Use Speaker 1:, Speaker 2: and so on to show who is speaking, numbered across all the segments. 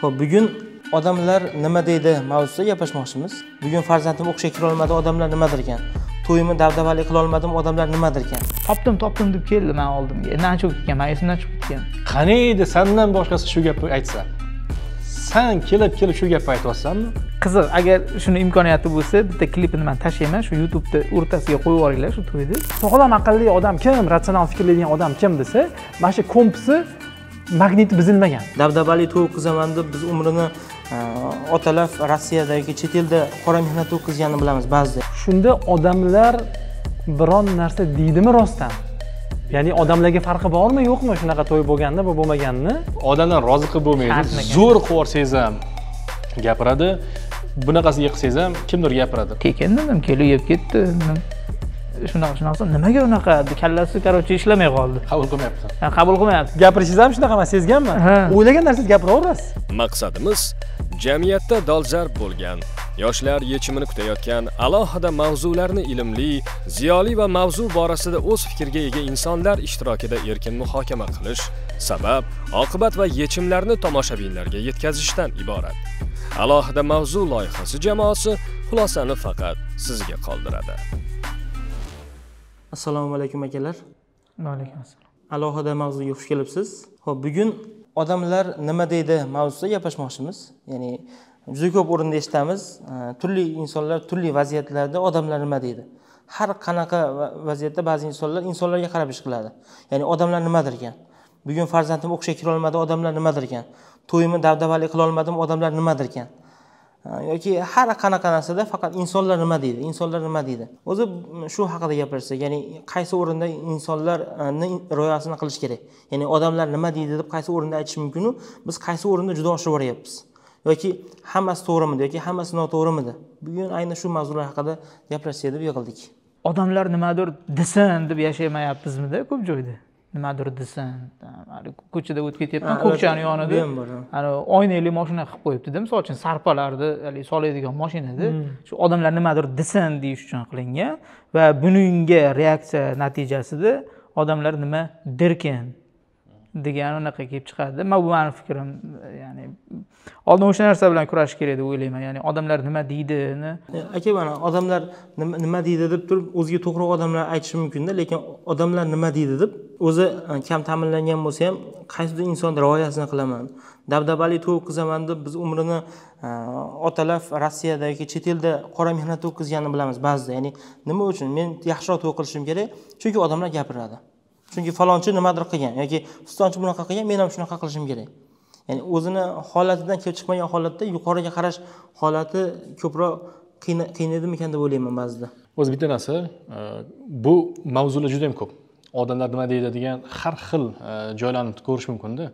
Speaker 1: ho'p bugun odamlar nima deydi mavzusida gaplashmoqchimiz bugun farzandim o'qishga kirolmadi odamlar nima ekan to'yimni dabdabali qilolmadim odamlar nima ekan
Speaker 2: topdim topdim deb keldi mani oldimga nachok ketgan mani esimdan chiqib ketgan
Speaker 3: qani edi sandan boshqasi shu gapni aytsa san kelib kelib shu gapni aytyapsanmi qiziq agar shuni imkoniyati bo'lsa bitta klipini
Speaker 2: man tashlayman shu youtubeni o'rtasiga qo'yib yuboringlar shu to'yni sog'lom aqlli odam kim ratsional fikrlaydigan
Speaker 4: odam kim desa mana shu kompisi magnit buzilmagan
Speaker 1: dabdabali to'y qizaman deb biz umrini e, otalar rossiyadagi chet elda qora mehnat o'tkazganini bilamiz ba'zida
Speaker 4: shunda odamlar biron narsa deydimi rostdan ya'ni odamlarga farqi bormi yo'qmi shunaqa to'y bo'lganda va bo'lmaganini
Speaker 3: odamlar rozi qilib bo'lmaydi zo'r qilib ham gapiradi bunaqasiga qilsangiz ham kimdir gapiradi tekin dedim kelib yeb
Speaker 2: ketdi shunaqa shunaqa nimaga unaqa kallasi короче ishlamay qoldi qabul qilmayapsan qabul qilmayapti gapirishingiz ham shunaqa man sezganman o'ylagan narsangizni gapiraverasiz
Speaker 5: maqsadimiz jamiyatda dolzarb bo'lgan yoshlar yechimini kutayotgan alohida mavzularni ilmli ziyoli va mavzu borasida o'z fikriga ega insonlar ishtirokida erkin muhokama qilish sabab oqibat va yechimlarni tomoshabinlarga yetkazishdan iborat alohida mavzu loyihasi jamoasi xulosani faqat sizga qoldiradi
Speaker 1: assalomu alaykum akalar vaalaykum assalom alohida mavzuga xush kelibsiz ho'p bugun odamlar nima deydi mavzusida gaplashmoqchimiz ya'ni juda ko'p o'rinda eshitamiz turli insonlar turli vaziyatlarda odamlar nima deydi har qanaqa vaziyatda ba'zi insonlar insonlarga qarab ish qiladi ya'ni odamlar nimadir ekan bugun farzandim o'qishga kirolmadi odamlar nimadir ekan to'yimni dabdabali qilolmadim odamlar nimadir ekan yoki har qanaqa narsada faqat insonlar nima deydi insonlar nima deydi o'zi shu haqida gapirsak ya'ni qaysi o'rinda insonlarni rioyasini qilish kerak ya'ni odamlar nima deydi deb qaysi o'rinda aytish mumkinu biz qaysi o'rinda juda oshirib yuboryapmiz yoki hammasi to'g'rimidi yoki hammasi noto'g'rimidi bugun aynan shu mavzular haqida gaplashsak deb yig'ildik
Speaker 2: odamlar nimadir desin deb yashamayapmizmida ko'p joyda nimadir desin ko'chada o'tib ketyapman ko'kchani yonida oyna oynali moshina qilib qo'yibdida misol uchun sarpalarni haligi soladigan moshinada hmm. shu odamlar nimadir desin deyish uchun qilingan va bunga reaksiya natijasida odamlar nima derkin degan unaqa kelib chiqadi man bu mani fikrim ya'ni oldin o'sha narsa bilan kurashish kerak deb o'ylayman ya'ni odamlar nima deydini e, aka mana odamlar
Speaker 1: nima deydi deb turib o'ziga to'g'ri odamlar aytishi mumkinda lekin odamlar nima deydi deb o'zi e, kam ta'minlangan bo'lsa ham qaysidir insonni rioyasini qilaman dabdabali to'y o'tkazaman deb biz umrini e, otalar rossiyada yoki chet elda qora mehnatda o'tkazganini bilamiz ba'zida ya'ni nima uchun men yaxshiroq to'y qilishim kerak chunki odamlar gapiradi chunki falonchi nimadir qilgan yoki pistonchi bunaqa qilgan men ham shunaqa qilishim kerak ya'ni o'zini holatidan kelib chiqmagan holatda yuqoriga qarash holati ko'proq ekan deb o'ylayman
Speaker 3: ba'zida o'zi bitta narsa e, bu mavzular juda yam ko'p odamlar nima deydi degan har xil e, joylarni ko'rish mumkinda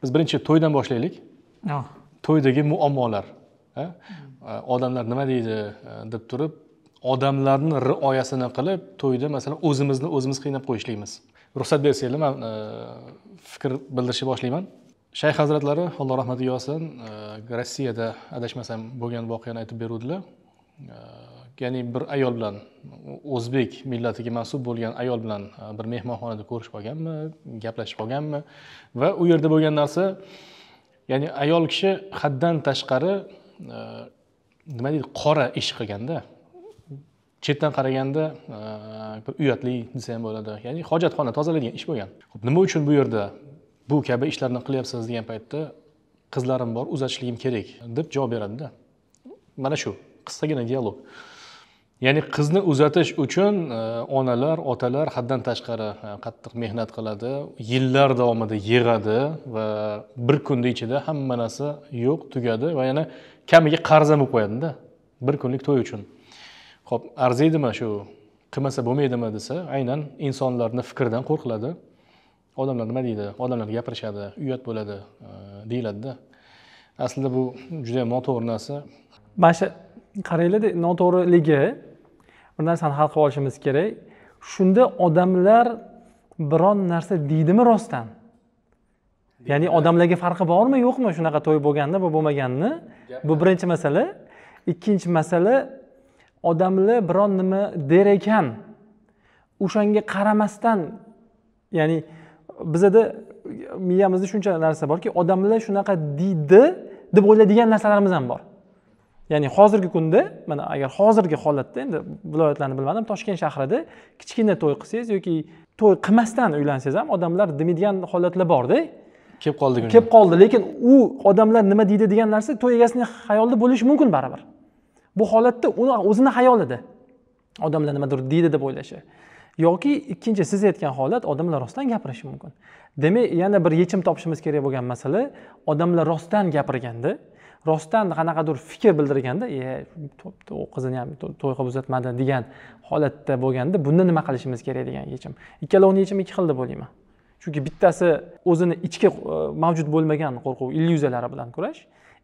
Speaker 3: biz birinchi to'ydan boshlaylik to'ydagi muammolar e, odamlar nima deydi deb turib odamlarni rioyasini qilib to'yda masalan o'zimizni o'zimiz qiynab qo'yishligimiz ruxsat bersanglar man e, fikr bildirishni boshlayman shayx hazratlari alloh rahmatiga olsin e, rossiyada adashmasam bo'lgan voqeani aytib beruvdilar e, ya'ni bir ayol bilan o'zbek millatiga mansub bo'lgan ayol bilan bir mehmonxonada ko'rishib qolganmi gaplashib qolganmi va u yerda bo'lgan narsa ya'ni ayol kishi haddan tashqari nima deydi qora ish qilganda chetdan qaraganda e, bir uyatli desa ham bo'ladi ya'ni hojatxona tozalaydigan ish bo'lgan ho'p nima uchun bu yerda bu kabi ishlarni qilyapsiz degan paytda qizlarim bor uzatishligim kerak deb javob beradida mana shu qisqagina dialog ya'ni qizni uzatish uchun e, onalar otalar haddan tashqari e, qattiq mehnat qiladi yillar davomida yig'adi va bir kunni ichida hamma narsa yo'q tugadi va yana kamiga qarzam bo'lib qo'yadida bir kunlik to'y uchun ho'p arziydimi shu qilmasa bo'lmaydimi desa aynan insonlarni fikridan qo'rqiladi odamlar nima deydi odamlar gapirishadi uyat bo'ladi e, deyiladida aslida bu juda yam noto'g'ri narsa mana shu qaranglarda noto'g'riligi
Speaker 4: bir narsani hal qilib olishimiz kerak shunda odamlar biron narsa deydimi rostdan ya'ni odamlarga farqi bormi yo'qmi shunaqa to'y bo'lganini bu bo'lmaganini bu birinchi masala ikkinchi masala odamlar biron nima der ekan o'shanga qaramasdan ya'ni bizada miyamizda shuncha narsa borki odamlar shunaqa deydi deb o'ylaydigan narsalarimiz ham bor ya'ni hozirgi kunda mana agar hozirgi holatda endi viloyatlarni bilmadim toshkent shahrida kichkina to'y qilsangiz yoki to'y qilmasdan uylansangiz ham odamlar demaydigan holatlar borda
Speaker 3: kelib qoldi kelib
Speaker 4: qoldi lekin u odamlar nima deydi degan narsa to'y egasining xayolida bo'lishi mumkin baribir bu holatda uni o'zini hayolida odamlar nimadir deydi deb o'ylashi yoki ikkinchi siz aytgan holat odamlar rostdan gapirishi mumkin demak yana bir yechim topishimiz kerak bo'lgan masala odamlar rostdan gapirganda rostdan qanaqadir fikr bildirganda e u qizini ham to'y qilib uzatmadi degan holatda bo'lganda bunda nima qilishimiz kerak degan yechim ikkalovini yechimi ikki xil deb o'ylayman chunki bittasi o'zini ichki e, mavjud bo'lmagan qo'rquv illyuziyalari bilan kurash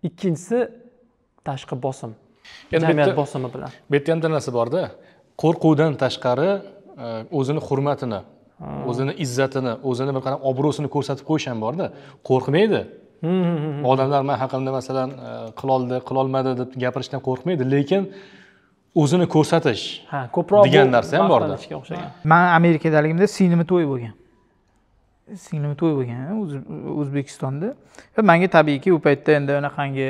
Speaker 4: ikkinchisi tashqi bosim
Speaker 3: endi jamiyat bosimi bilan bu yerda ham bitta narsa borda qo'rquvdan tashqari e, o'zini hurmatini o'zini izzatini o'zini bir qanaqa obro'sini ko'rsatib qo'yish ham borda qo'rqmaydi
Speaker 5: hmm, hmm, hmm,
Speaker 3: odamlar man haqimda masalan e, qiloldi qilolmadi deb gapirishdan qo'rqmaydi lekin o'zini ko'rsatish
Speaker 2: ha ko'proq degan narsa ham borda man amerikadaligimda singlimni to'yi bo'lgan singlimni to'y bo'lgan o'zbekistonda va manga tabiiyki u paytda endi anaqangi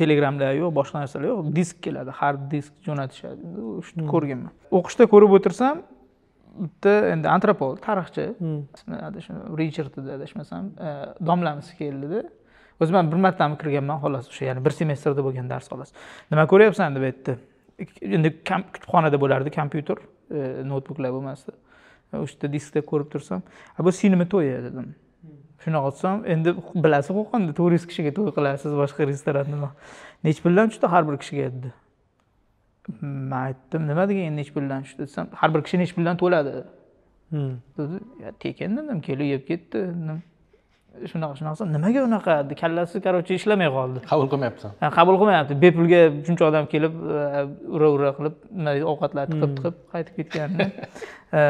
Speaker 2: telegramlar yo'q boshqa narsalar yo'q disk keladi hard disk jo'natishadi shuni hmm. ko'rganman o'qishda ko'rib o'tirsam bitta endi antropolog tarixchi hmm. richard edi adashmasam e, domlamisi keldida o'zi man bir martami kirganman xolos o'sha ya'ni bir semestrda bo'lgan dars xolos nima ko'ryapsan deb aytdi endi kutubxonada bo'lardi kompyuter e, noutbuklar bo'lmasdi uchta diskda ko'rib tursam bu singlimi to'yi dedim shunaqa desam endi bilasiz qo'qonda to'rt yuz kishiga to'y qilasiz boshqa restoran nima nechi puldan tushdi har bir kishiga dedi man aytdim nima degan nechi puldan tushdi desam har bir kishi nechi puldan to'ladi
Speaker 1: hmm.
Speaker 2: tekin dedim kelib yeb ketdi dedim shunaqa shunaqa nimaga unaqa kallasi короче ishlamay qoldi qabul qilmayapti qabul qilmayapti bepulga shuncha odam kelib e, ura ura qilib ovqatlar tiqib hmm. tiqib qaytib ketganini e,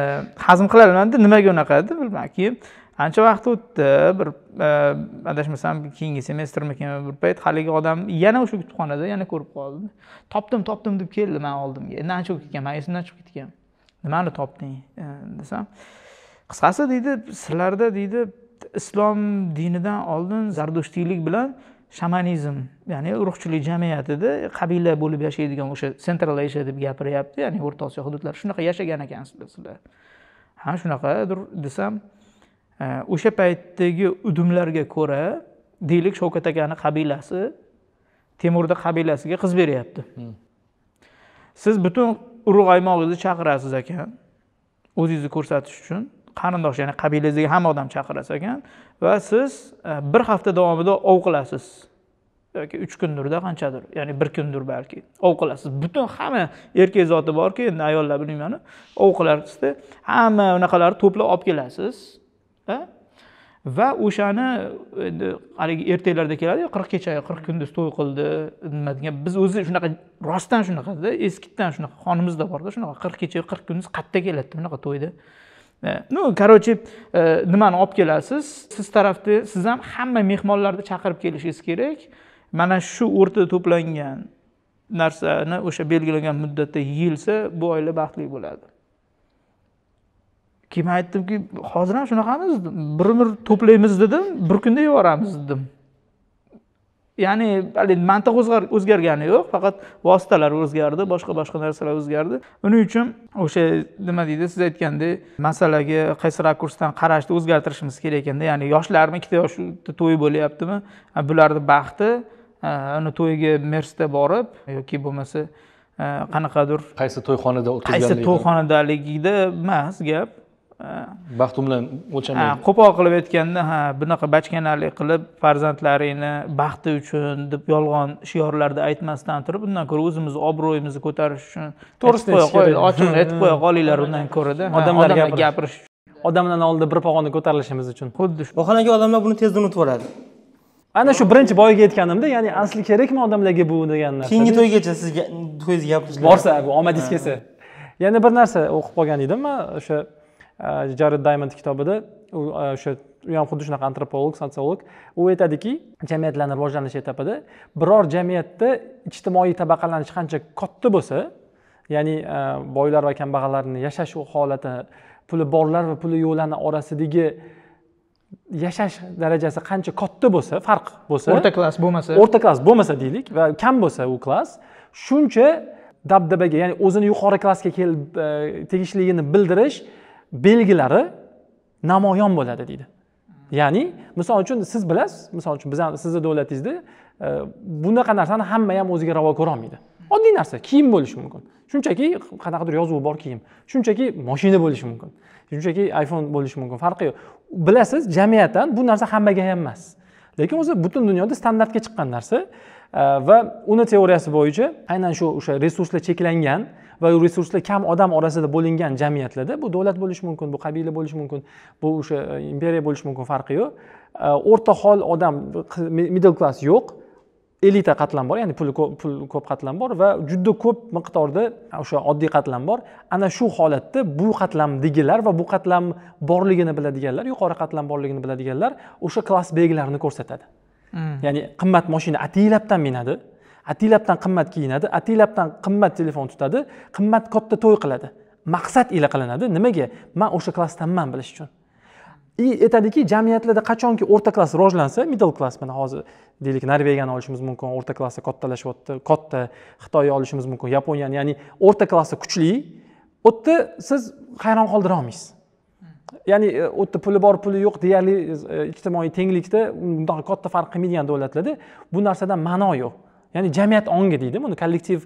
Speaker 2: hazm qila olmadi nimaga unaqa deb bilmadim keyin ancha vaqt o'tdi bir e, adashmasam keyingi semestrmikin bir payt haligi odam yana o'sha kutubxonada yana ko'rib qoldi topdim topdim deb keldi mani oldimga endi ancha bo'lib ketgan man esimdan chiqib ketgan nimani topding desam qisqasi deydi sizlarda deydi islom dinidan oldin zardushtiylik bilan shamanizm ya'ni urug'chilik jamiyatida qabila bo'lib yashaydigan o'sha central asia deb gapiryapti ya'ni o'rta osiyo hududlari shunaqa yashagan ekansizlar sizlar ha shunaqadir desam e, o'sha paytdagi udumlarga ko'ra deylik shovkat akani qabilasi temurni qabilasiga qiz beryapti hmm. siz butun urug' aymog'ingizni chaqirasiz ekan o'zingizni ko'rsatish uchun qarindosh ya'ni qabilangizdagi hamma odam chaqirasiz ekan va siz e, bir hafta davomida ov qilasiz yoki uch kundurda qanchadir ya'ni bir kundir balki ov qilasiz butun hamma erkak zoti borki endi ayollar bilmayman ov qilasizda hamma unaqalarni to'plab olib kelasiz e? va o'shani endi haligi ertaklarda keladiyu qirq kecha qirq kunduz to'y qildi nima degan biz o'zi shunaqa rostdan shunaqada eskidan shunaqa qonimizda borda shunaqa qirq kecha qirq kunduz qayerda keladida bunaqa to'yda E, ну короче e, nimani olib kelasiz siz tarafda siz ham hamma mehmonlarni chaqirib kelishingiz kerak mana shu o'rtada to'plangan narsani o'sha belgilangan muddatda yeyilsa bu oila baxtli bo'ladi keyin man aytdimki hozir ham shunaqamiz bir umr to'playmiz dedim bir kunda yuboramiz dedim ya'ni haligi mantiq o'zgargani yo'q faqat vositalar o'zgardi boshqa boshqa narsalar o'zgardi uning uchun o'sha nima deydi siz aytgandek masalaga qaysi rakursdan qarashni o'zgartirishimiz kerak ekanda ya'ni yoshlarmi ikkita yoshda to'y bo'lyaptimi bularni baxti uni to'yiga mersda borib yoki bo'lmasa qanaqadir qaysi to'yxonada o'tkazganligi qaysi to'yxonadaligida emas gap
Speaker 3: baxtim bilan o'lchamaydi
Speaker 2: qo'pol qilib aytganda ha bunaqa bachkanalik qilib farzandlaringni baxti uchun deb yolg'on shiorlarda aytmasdan turib undan ko'ra o'zimizni obro'yimizni ko'tarish uchun to'g'risini ochiq aytib qo'ya qolinglar undan ko'rada odamlarga gapirish odamlar oldida bir pog'ona
Speaker 4: ko'tarilishimiz uchun xuddi shu vaholanki odamlar buni tezda unutib yuboradi ana shu birinchi boyagi aytganimda ya'ni asli kerakmi odamlarga bu degan narsa keyingi to'ygacha sizga to'yingizga borsa bu omadingiz kelsa yana bir narsa o'qib qolgan edim man o'sha jared daymond kitobida u o'sha u ham xuddi shunaqa antropolog sotsiolog u aytadiki jamiyatlarni rivojlanish etapida biror jamiyatda ijtimoiy tabaqalanish qancha katta bo'lsa ya'ni э, boylar va kambag'allarni yashash holati puli borlar va puli yo'qlarni orasidagi yashash darajasi qancha katta bo'lsa farq bo'lsa o'rta
Speaker 2: klass bo'lmasa o'rta klass
Speaker 4: bo'lmasa deylik va kam bo'lsa u klass shuncha dabdabaga ya'ni o'zini yuqori klassga kelib e, tegishligini bildirish belgilari namoyon bo'ladi deydi ya'ni misol uchun siz bilasiz misol uchun bizani sizni davlatingizda e, bunaqa narsani hamma ham o'ziga ravo ko'rolmaydi oddiy narsa kiyim bo'lishi mumkin shunchaki qanaqadir yozuvi bor kiyim shunchaki moshina bo'lishi mumkin shunchaki iphone bo'lishi mumkin farqi yo'q bilasiz jamiyatdan bu narsa hammaga ham emas lekin o'zi butun dunyoda standartga chiqqan narsa e, va uni teoriyasi bo'yicha aynan shu o'sha resurslar cheklangan va resurslar kam odam orasida bo'lingan jamiyatlarda bu davlat bo'lishi mumkin bu qabila bo'lishi mumkin bu o'sha e, imperiya bo'lishi mumkin farqi yo'q e, o'rta hol odam middle class yo'q elita qatlam bor ya'ni puli ko'p pul ko'p qatlam bor va juda ko'p miqdorda o'sha oddiy qatlam bor ana shu holatda bu qatlamdagilar va bu qatlam borligini biladiganlar yuqori qatlam borligini biladiganlar o'sha klass belgilarini ko'rsatadi hmm. ya'ni qimmat moshina ataylabdan minadi atilabdan qimmat kiyinadi atilabdan qimmat telefon tutadi qimmat katta to'y qiladi maqsad ila qilinadi nimaga man o'sha klassdanman bilish uchun и aytadiki jamiyatlarda qachonki o'rta klass rivojlansa middle klass mana hozir deylik norvegiyani olishimiz mumkin o'rta klassi kattalashyapti katta xitoyni olishimiz mumkin yaponiyani ya'ni o'rta klassi kuchli u yerda siz hayron qoldira olmaysiz ya'ni u e, yerda puli bor puli yo'q deyarli e, ijtimoiy tenglikda undan katta farq qilmaydigan davlatlarda bu narsadan ma'no yo'q ya'ni jamiyat ongi deydi buni kollektiv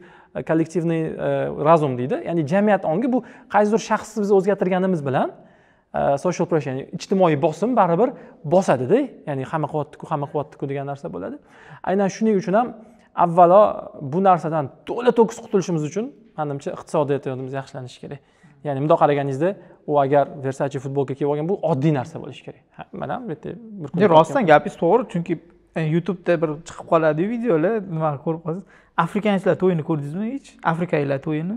Speaker 4: kollektivniy e, razum deydi ya'ni jamiyat ongi bu qaysidir shaxsni biz o'zgartirganimiz bilan e, social pressure ya'ni ijtimoiy bosim baribir bosadida ya'ni hamma qilyaptiku hamma qilyaptiku degan narsa bo'ladi aynan shuning uchun ham avvalo bu narsadan to'la to'kis qutulishimiz uchun manimcha iqtisodiyotimiz yaxshilanishi kerak ya'ni bundoq qaraganingizda u agar versachi futbolka kiyib olgan bu oddiy narsa bo'lishi kerak mana ham bu yerda bir rostdan
Speaker 2: gapingiz to'g'ri chunki youtubeda bir chiqib qoladiyu videolar nimani ko'rib qolasiz afrikanchilar to'yini ko'rdingizmi hech afrikaliklar to'yini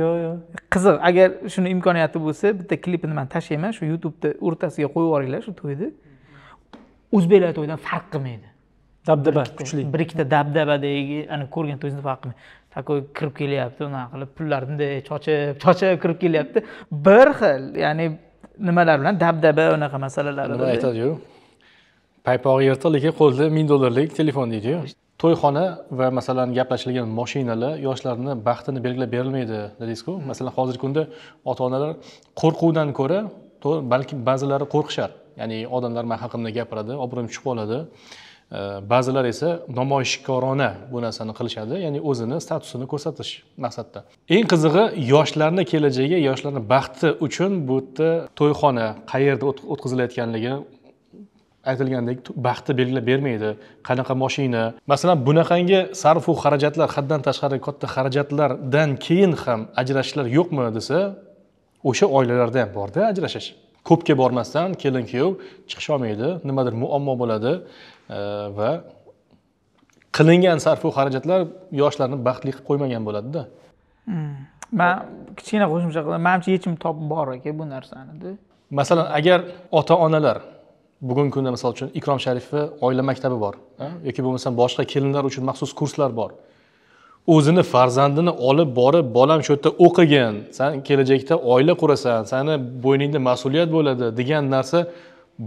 Speaker 2: yo'q yo'q qiziq agar shuni imkoniyati bo'lsa bitta klipini man tashlayman shu youtubeni o'rtasiga qo'yib yuboringlar shu to'yni o'zbeklar to'yidan farq qilmaydi dabdaba kuchli bir ikkita dabdabadagi ana ko'rgan to'yingizda farq qilmaydi такой kirib kelyapti unaqa qilib pullarni bunday chochib chochib kirib kelyapti bir xil ya'ni nimalar bilan dabdaba unaqa masalalar bilan aytadiyu
Speaker 3: paypog'i yirtiq lekin qo'lida ming dollarlik telefon deydiyu to'yxona va masalan gaplashilgan moshinalar yoshlarni baxtini belgilab berilmaydi dedingizku hmm. masalan hozirgi kunda ota onalar qo'rquvdan ko'ra to'g'ri balki ba'zilari qo'rqishar ya'ni odamlar mani haqimda gapiradi obro'm tushib qoladi ba'zilar esa namoyishkorona bu narsani qilishadi ya'ni o'zini statusini ko'rsatish maqsadida eng qizig'i yoshlarni kelajagi yoshlarni baxti uchun bu yerda to'yxona qayerda o'tkazilayotganligi aytilgandek baxtni belgilab bermaydi qanaqa moshina masalan bunaqangi sarfu xarajatlar haddan tashqari katta xarajatlardan keyin ham ajrashishlar yo'qmi desa o'sha oilalarda ham borda ajrashish ko'pga bormasdan kelin kuyov chiqisholmaydi nimadir muammo bo'ladi e, va qilingan sarfu xarajatlar yoshlarni baxtli qilib qo'ymagan bo'ladida
Speaker 2: hmm. man kichkina qo'shimcha qilaman manimcha yechim topib bor aka bu narsanida
Speaker 3: masalan agar ota onalar bugungi kunda misol uchun ikrom sharifni oila maktabi bor yoki bo'lmasam boshqa kelinlar uchun maxsus kurslar bor o'zini farzandini olib borib bolam shu yerda o'qigin san kelajakda oila qurasan sani bo'yningda mas'uliyat bo'ladi degan narsa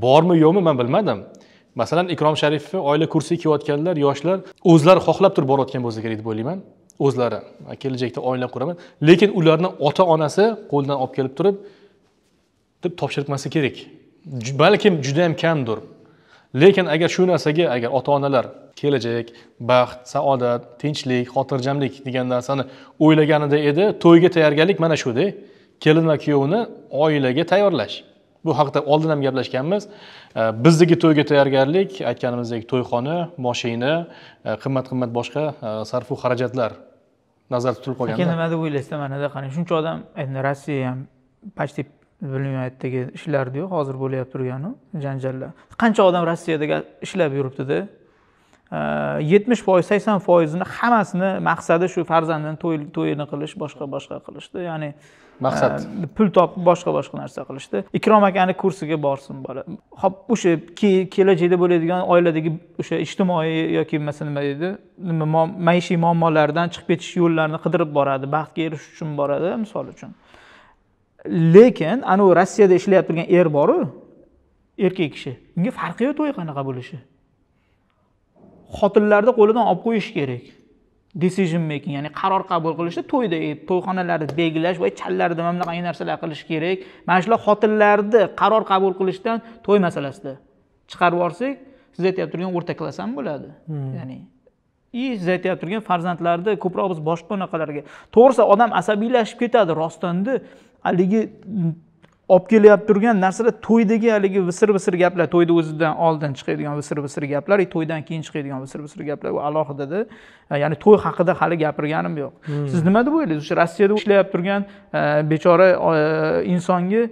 Speaker 3: bormi yo'qmi man bilmadim masalan ikrom sharifni oila kursiga kelayotganlar yoshlar o'zlari xohlab turib borayotgan bo'lsa kerak deb o'ylayman o'zlari kelajakda oila quraman lekin ularni ota onasi qo'ldan olib kelib turib deb topshirtmasa kerak balkim juda yam kamdir lekin agar shu narsaga agar ota onalar kelajak baxt saodat tinchlik xotirjamlik degan narsani o'ylaganida edi to'yga tayyorgarlik mana shuda kelin va kuyovni oilaga tayyorlash bu haqida oldin ham gaplashganmiz e, bizdagi to'yga tayyorgarlik aytganimizdek to'yxona moshina e, qimmat qimmat boshqa e, sarfu xarajatlar nazarda tutilib qolgan aka
Speaker 2: nima deb o'ylaysiz mana qarang shuncha odam endi rossiya ham почти viloyatdagi ishlardiyu hozir bo'lyapti turgani janjallar qancha odam rossiyada ishlab yuribdida yetmish foiz sakson foizini hammasini maqsadi shu farzandini to'yini qilish boshqa boshqa qilishdi ya'ni maqsad e, pul topib boshqa boshqa narsa qilishdi ikrom akani kursiga borsin bola hop o'sha kelajakda bo'ladigan oiladagi o'sha ijtimoiy yoki masalan nima deydi maishiy muammolardan chiqib ketish yo'llarini qidirib boradi baxtga erishish uchun boradi misol uchun lekin anavi rossiyada ishlayotib turgan er boru erkak kishi unga farqi yo'q to'y qanaqa bo'lishi xotinlarni qo'lidan olib qo'yish kerak decision making ya'ni qaror qabul qilishda to'yda e, to'yxonalarni belgilash va challardi mana bunaqangi narsalar qilish kerak mana shular xotinlarni qaror qabul qilishdan to'y masalasida chiqarib yuborsak siz aytib turgan o'rta klass ham bo'ladi hmm. ya'ni и siz aytib turgan farzandlarni ko'proq biz boshqa unaqalarga to'g'risi odam asabiylashib ketadi rostanda haligi mm, olib kelyapti turgan narsalar to'ydagi haligi visir visir gaplar to'yni o'zidan oldin chiqadigan visir visir gaplar и e, to'ydan keyin chiqadigan visir visir gaplar u alohidada e, ya'ni to'y haqida hali gapirganim yo'q hmm. siz nima deb o'ylaysiz o'sha rossiyada ishlayap turgan e, bechora insonga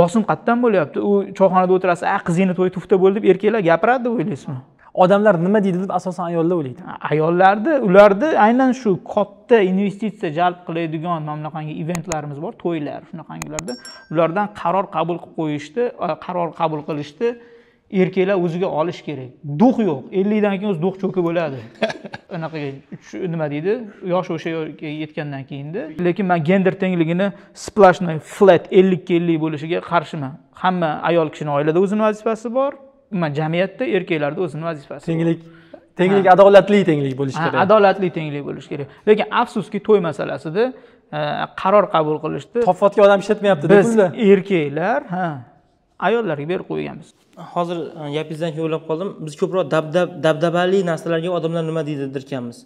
Speaker 2: bosim qayerdan bo'lyapti u choyxonada o'tirasiz a qizingni to'yi tufta bo'ldi deb erkaklar gapiradi deb o'ylaysizmi odamlar nima deydi deb asosan ayollar o'ylaydi ayollarni ularni aynan shu katta investitsiya jalb qiladigan mana bunaqangi eventlarimiz bor to'ylar shunaqangilarda ulardan qaror qabul qilib qo'yishni qaror qabul qilishni erkaklar o'ziga olish kerak duh yo'q ellikdan keyin o'zi duh cho'kib o'ladi anaqaga nima deydi yosh o'sha yetgandan keyinda lekin man gender tengligini splashnoy flat ellikka ellik bo'lishiga qarshiman hamma ayol kishini oilada o'zini vazifasi bor umuman jamiyatda erkaklarni o'zini vazifasi tenglik tenglik adolatli
Speaker 4: tenglik bo'lishi kerak
Speaker 2: adolatli tenglik bo'lishi kerak lekin afsuski to'y masalasida e, qaror qabul qilishdi tofotga odam ishlatmayapti biz erkaklar ha ayollarga berib qo'yganmiz
Speaker 1: hozir e, gapingizdan keyin o'ylab qoldim biz ko'proq dabdab dabdabali narsalarga odamlar nima deydi dirkanmiz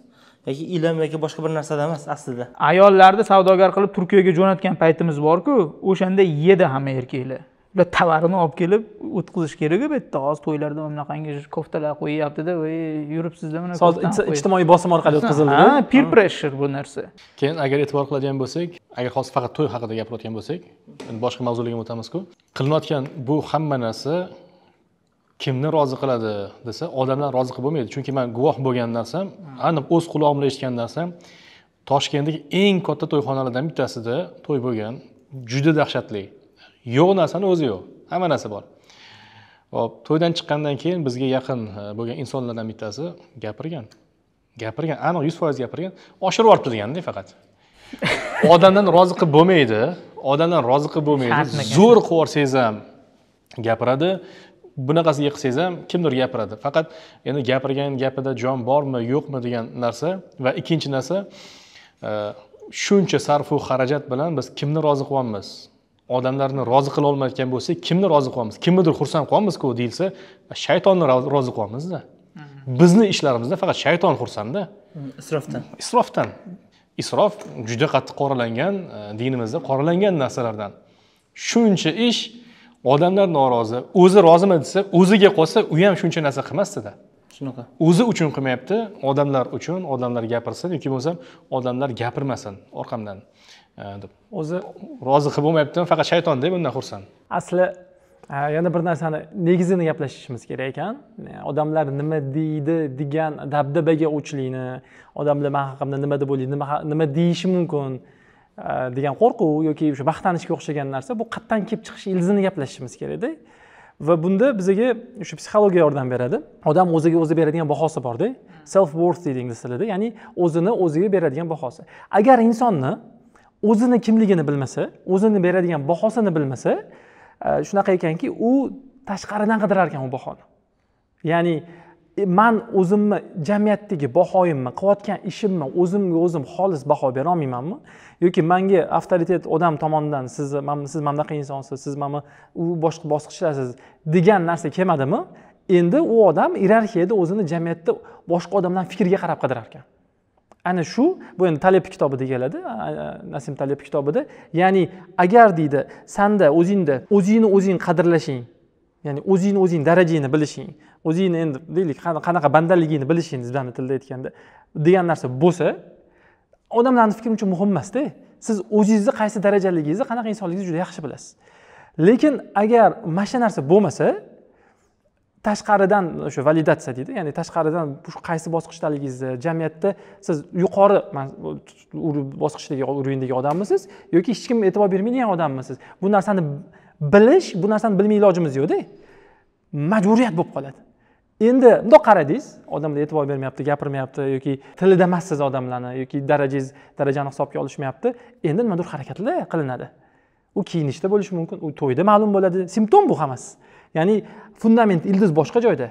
Speaker 1: yoki ilm
Speaker 2: yoki boshqa bir narsada emas aslida ayollarni savdogar qilib turkiyaga jo'natgan paytimiz borku o'shanda yedi hamma erkaklar ular tovarini olib kelib o'tkazish kerak yerda hozir to'ylarda mana bunaqangi koftalar qo'yyaptida voy yuribsizda mana hozir ijtimoiy bosim orqali o'tkazildi ha peer
Speaker 3: pressure bu narsa keyin agar e'tibor qiladigan bo'lsak agar hozir faqat to'y haqida gapirayotgan bo'lsak endi boshqa mavzularga o'tamizku qilinayotgan bu hamma narsa kimni rozi qiladi desa odamlar rozi qilib bo'lmaydi chunki man guvoh bo'lgan narsam aniq o'z qulog'im bilan eshitgan narsam toshkentdagi eng katta to'yxonalardan bittasida to'y bo'lgan juda dahshatli yo'q narsani o'zi yo'q hamma narsa bor hop to'ydan chiqqandan keyin bizga yaqin e, bo'lgan insonlardan bittasi gapirgan gapirgan aniq yuz foiz gapirgan oshirib yuboribdi deganda faqat odamdan rozi qilib bo'lmaydi odamdan rozi qilib bo'lmaydi zo'r qilib yuborsangiz ham gapiradi bunaqasiga qilsangiz ham kimdir gapiradi faqat endi gapirgan gapida jon bormi yo'qmi degan narsa va ikkinchi narsa e, shuncha sarfu xarajat bilan biz kimni rozi qilyapmiz odamlarni rozi qila olmayotgan bo'lsak kimni rozi qilyapmiz kimnidir xursand qilyapmizku deyilsa shaytonni rozi qilyapmizda mhm. bizni ishlarimizda faqat shayton xursandda hmm, isrofdan isrofdan isrof juda qattiq qoralangan e, dinimizda qoralangan narsalardan shuncha ish odamlar norozi o'zi rozimi desa o'ziga qolsa u ham shuncha narsa qilmasdida shunaqa o'zi uchun qilmayapti odamlar uchun odamlar gapirsin yoki bo'lmasam odamlar gapirmasin orqamdan deb o'zi rozi qilib bo'lmayaptimi faqat shaytonda bundan xursand
Speaker 4: asli yana bir narsani negizini gaplashishimiz kerak ekan odamlar nima deydi degan dabdabaga o'chlikni odamlar man haqimda nima deb o'ylaydi nima deyishi mumkin e, degan qo'rquv yoki o'sha maqtanishga o'xshagan narsa bu qayerdan kelib chiqishi ildizini gaplashishimiz kerakda va bunda bizaga o'sha psixologiya yordam beradi odam o'ziga o'zi beradigan bahosi borda self worth deydi ingliz tilida ya'ni o'zini o'ziga beradigan bahosi agar insonni o'zini kimligini bilmasa o'zini beradigan bahosini bilmasa e, shunaqa ekanki u tashqaridan qidirar ekan u bahoni ya'ni e, man o'zimni jamiyatdagi bahoyimmi qilayotgan ishimmi o'zimga o'zim xolis baho berolmaymanmi yoki manga avtoritet odam tomonidan siz siz mana bunaqa insonsiz siz mana u boshqa bosqichdasiz degan narsa kelmadimi endi u odam iyerarxiyada o'zini jamiyatda boshqa odamlarni fikriga qarab qidirar ekan ana shu bu endi talep kitobi keladi nasim talep kitobida ya'ni agar deydi sanda o'zingda o'zingni o'zing qadrlashing ya'ni o'zingni o'zing darajangni bilishing o'zingni endi deylik qanaqa bandaligingni bilishing bizlarni tilda aytganda degan narsa bo'lsa odamlarni fikri uncha muhim emasda siz o'zingizni qaysi darajaligingizni qanaqa insonligingizni juda yaxshi bilasiz lekin agar mana shu narsa bo'lmasa tashqaridan o'sha validatsiya deydi ya'ni tashqaridan shu qaysi bosqichdaligingizni jamiyatda siz yuqori bosqichdagi уровеньdagi odammisiz yoki hech kim e'tibor bermaydigan odammisiz bu narsani bilish bu narsani bilmay ilojimiz yo'qda majburiyat bo'lib qoladi endi mundoq qaradingiz odamlar e'tibor bermayapti gapirmayapti yoki tilida emassiz odamlarni yoki darajangiz darajani hisobga olishmayapti endi nimadir harakatlar qilinadi u kiyinishda bo'lishi mumkin u to'yda ma'lum bo'ladi simptom bu hammasi ya'ni fundament ildiz boshqa joyda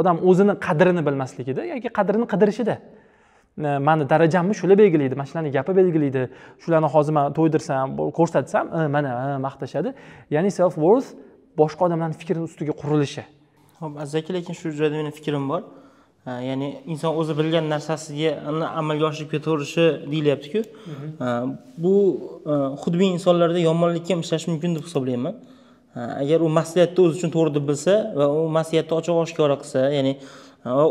Speaker 4: odam o'zini qadrini bilmasligida yoki qadrini qidirishida mani darajamni shular belgilaydi mana shularni gapi belgilaydi shularni hozir man to'ydirsam ko'rsatsam mana maqtashadi ya'ni self worth boshqa odamlarni fikrini ustiga qurilishi
Speaker 1: ho'p azaki lekin shu joyda meni fikrim bor ya'ni inson o'zi bilgan narsasiga amalga oshirib ketaverishi deyilyaptiku bu xudbin insonlarda yomonlikka ham ishlash mumkin deb hisoblayman agar u masiyatni o'zi uchun to'g'ri deb bilsa va u masiyatni ochiq oshkora qilsa ya'ni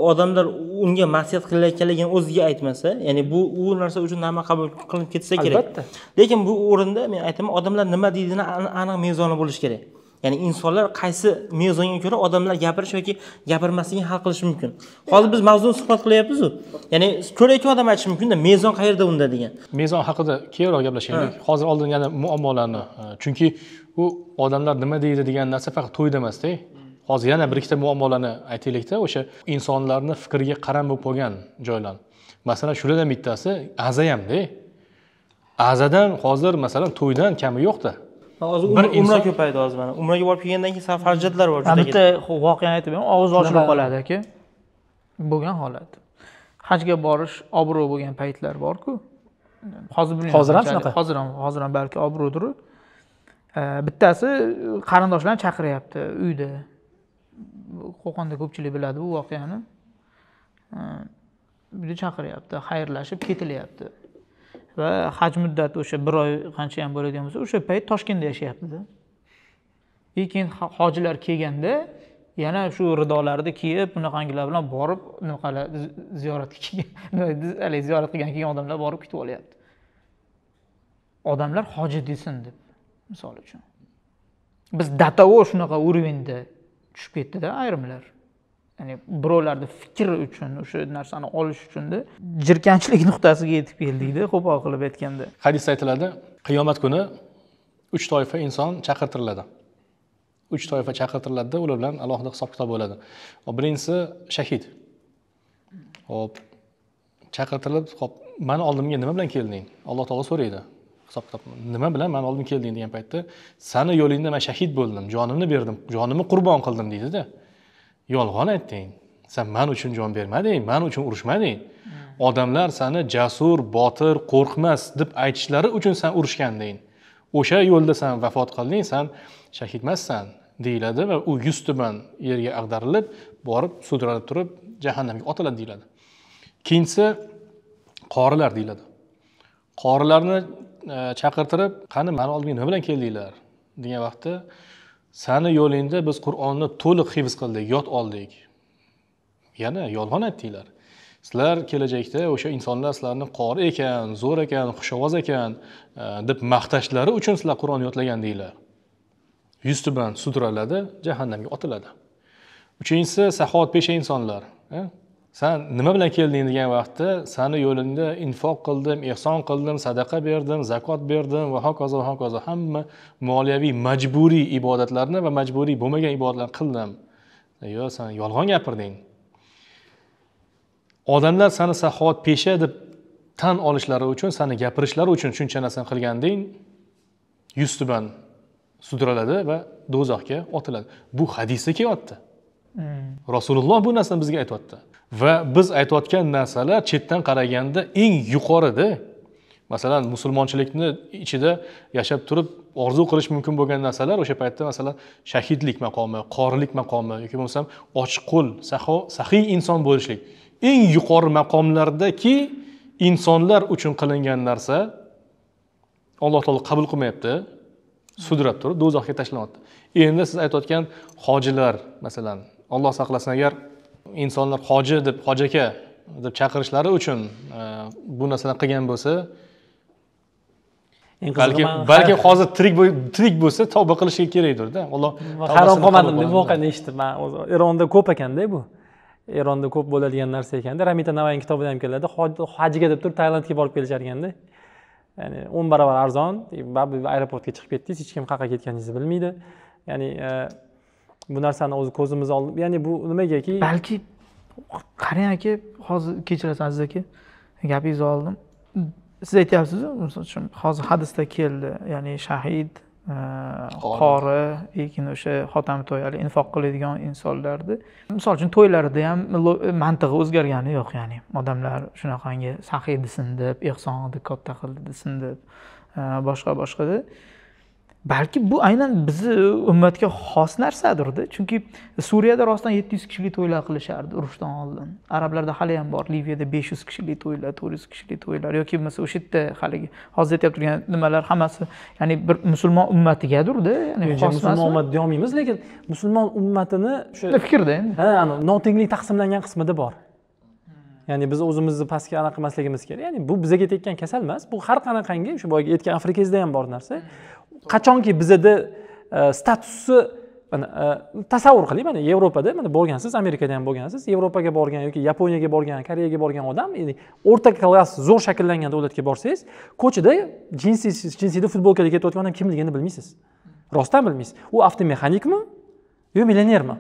Speaker 1: odamlar unga masiyat qilayotganligini o'ziga aytmasa ya'ni bu u narsa uchun nima qabul qilinib ketsa kerak albatta lekin bu o'rinda men aytaman odamlar nima deydini aniq mezoni bo'lishi kerak ya'ni insonlar qaysi mezonga ko'ra odamlar gapirish yoki gapirmasligini hal qilishi mumkin hozir biz mavzuni suhbat qilyapmizu ya'ni
Speaker 3: ko'rayotgan odam aytishi mumkinda mezon qayerda unda degan mezon haqida keyinroq gaplashaylik hozir oldin yana muammolarni chunki bu odamlar nima deydi degan narsa faqat to'yda emasda hozir yana bir ikkita muammolarni aytaylikda o'sha insonlarni fikriga qaram bo'lib qolgan joylar masalan shulardan bittasi aza hamda azadan hozir masalan to'ydan kami yo'qda
Speaker 2: hozir bir
Speaker 1: umra ko'paydi hozir mana umraga borib kelgandan keyin sal xarajatlar bor bitta
Speaker 2: voqeani aytib beraman og'iz ochilib qoladi aka bo'lgan holat hajga borish obro' bo'lgan paytlar borku hozir hozir ham shunaqa hozir ham hozir ham balki obro'dir bittasi e, qarindoshlarni chaqiryapti uyda qo'qonda ko'pchilik biladi bu voqeani uyda chaqiryapti xayrlashib ketilyapti va haj muddati o'sha bir oy qancha ham bo'ladigan bo'lsa o'sha payt toshkentda yashayaptida и keyin hojilar kelganda yana shu ridolarni kiyib bunaqangilar bilan borib nimaqalar ziyoratga kelgan ziyorat qilgani kelgan odamlar borib kutib olyapti odamlar hoji desin deb misol uchun biz до того shunaqa уровеньda tushib ketdida ayrimlar ya'ni birovlarni fikri uchun o'sha narsani olish uchunda jirkanchlik
Speaker 3: nuqtasiga yetib keldikda qo'pol qilib aytganda hadisda aytiladi qiyomat kuni uch toifa inson chaqirtiriladi uch toifa chaqirtiriladida ular bilan alohida hisob kitob bo'ladi birinchisi shahid hop chaqirtirilib hop mani oldimga nima bilan kelding alloh taolo so'raydi hisob kitob nima bilan mani oldimga kelding degan paytda sani yo'lingda man shahid bo'ldim jonimni berdim jonimni qurbon qildim deydida yolg'on aytding san man uchun jon bermading man uchun urushmading odamlar sani jasur botir qo'rqmas deb aytishlari uchun san urushganding o'sha yo'lda san vafot qilding san shahid emassan deyiladi va u yuz tuman yerga ag'darilib borib sudralib turib jahannamga otiladi deyiladi ikkinchisi qorilar deyiladi qorilarni Э, chaqirtirib qani mani oldimga nima bilan keldinglar degan vaqtda sani yo'lingda biz qur'onni to'liq hifz qildik yod oldik yana yolg'on aytdinglar sizlar kelajakda o'sha insonlar sizlarni qori ekan zo'r ekan xushovoz ekan e, deb maqtashlari uchun sizlar qur'on yodlagan deydilar yuzti bilan sudraladi jahannamga otiladi uchinchisi saxovatpesha insonlar e? san nima bilan kelding degan vaqtda sani yo'lingda infoq qildim ehson qildim sadaqa berdim zakot berdim va hokazo va hokazo hamma moliyaviy majburiy ibodatlarni va majburiy bo'lmagan ibodatlarni qildim yo san yolg'on gapirding odamlar sani saxovat pesha deb tan olishlari uchun sani gapirishlari uchun shuncha narsani qilganding yuz tuban sudraladi va do'zaxga otiladi bu hadisda kelyapti Hmm. rasululloh bu narsani bizga aytyapti va biz aytayotgan narsalar chetdan qaraganda eng yuqorida masalan musulmonchilikni ichida yashab turib orzu qilish mumkin bo'lgan narsalar o'sha paytda masalan shahidlik maqomi qorilik maqomi yoki bo'lmasam ochiqko'l sahiy inson bo'lishlik eng yuqori maqomlardaki insonlar uchun qilingan narsa alloh taolo qabul qilmayapti sudrab turib do'zaxga tashlanyapti endi siz aytayotgan hojilar masalan alloh saqlasin agar insonlar hoji deb hoji aka deb chaqirishlari uchun e, bu narsani qilgan bo'lsa balki balki hozir tirik tirik bo'lsa tavba qilishi kerakdirda
Speaker 4: alloh hayron qolmadim deb voqeani eshitdim man eronda ko'p ekanda bu eronda ko'p bo'ladigan narsa ekanda ramita navayn kitobida ham keladi hajga deb turib tailandga borib kelishar ekanda ya'ni o'n barobar arzon aeroportga chiqib ketdingiz hech kim qayerga ketganingizni bilmaydi ya'ni e, bu narsani o'zi ko'zimiz
Speaker 2: oldi ya'ni bu nimagaki balki qarang aka hozir kechirasiz aziz aka gapingizni oldim siz aytyapsizu misol uchun hozir hadisda keldi ya'ni shahid e, qori lekin o'sha xotami to'y haligi infoq qiladigan insonlarni misol uchun to'ylarida ham mantig'i o'zgargani yo'q ya'ni odamlar shunaqangi saxiy desin deb ehsonni katta qildi desin deb e, boshqa boshqada balki bu aynan bizni ummatga xos narsadirda chunki suriyada rostdan yetti yuz kishilik to'ylar qilishardi urushdan oldin arablarda hali ham bor liviyada besh yuz kishilik to'ylar to'rt yuz kishilik to'ylar yoki bo'lmasa o'sha yerda haligi hozir aytib turgan nimalar hammasi ya'ni bir musulmon ummatigadirda ya'ni musulmon ummat deyolmaymiz lekin musulmon ummatini o'sha fikrda
Speaker 4: endi ha notenglik taqsimlangan qismida bor ya'ni biz o'zimizni pastga anaqa qilmasligimiz kerak ya'ni bu bizga ketayotgan kasal emas bu har qanaqangi o'sha boyagi aytgan afrikangizda ham bor narsa qachonki bizada e, statusi mana e, tasavvur qiling mana yevropada mana borgansiz amerikada ham borgansiz yevropaga borgan yoki yaponiyaga borgan koreyaga borgan odam ya'ni o'rta klass zo'r shakllangan davlatga borsangiz ko'chada jinsiy jinsiyda futbolkada ketayotgan odam kimligini bilmaysiz rostdan bilmaysiz u avtomexanikmi yo millionermi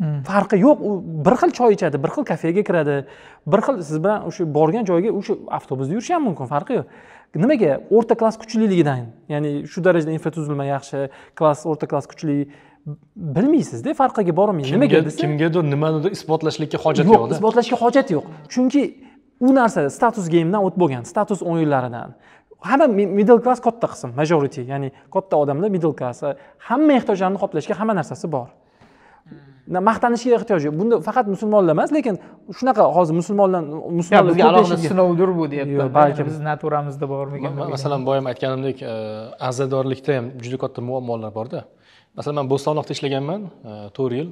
Speaker 4: hmm. farqi yo'q u bir xil choy ichadi bir xil kafega kiradi bir xil siz bilan o'sha borgan joyga o'sha avtobusda yurishi ham mumkin farqi yo'q nimaga o'rta klass kuchliligidan ya'ni shu darajada infratuzilma yaxshi klass o'rta klass kuchli bilmaysizda farqiga bormaysiz nimaga desa kimgadir nimanidir isbotlashlikka hojat yo'q yo'q isbotlashga hojat yo'q chunki u narsa status geymdan o'tib bo'lgan status o'yinlaridan hamma middle class katta qism majority ya'ni katta odamlar middle class hamma ehtiyojlarini qoplashga hamma narsasi bor maqtanishga ehtiyoj yo'q bunda faqat musulmonlar emas lekin shunaqa hozir musulmonlar musulmonlar bizga alohida sinovdir
Speaker 3: bu deyapti balki bizni naturamizda bormikan masalan boya ham aytganimdek e, azadorlikda ham juda katta muammolar borda masalan man bo'stonliqda ishlaganman e, to'rt yil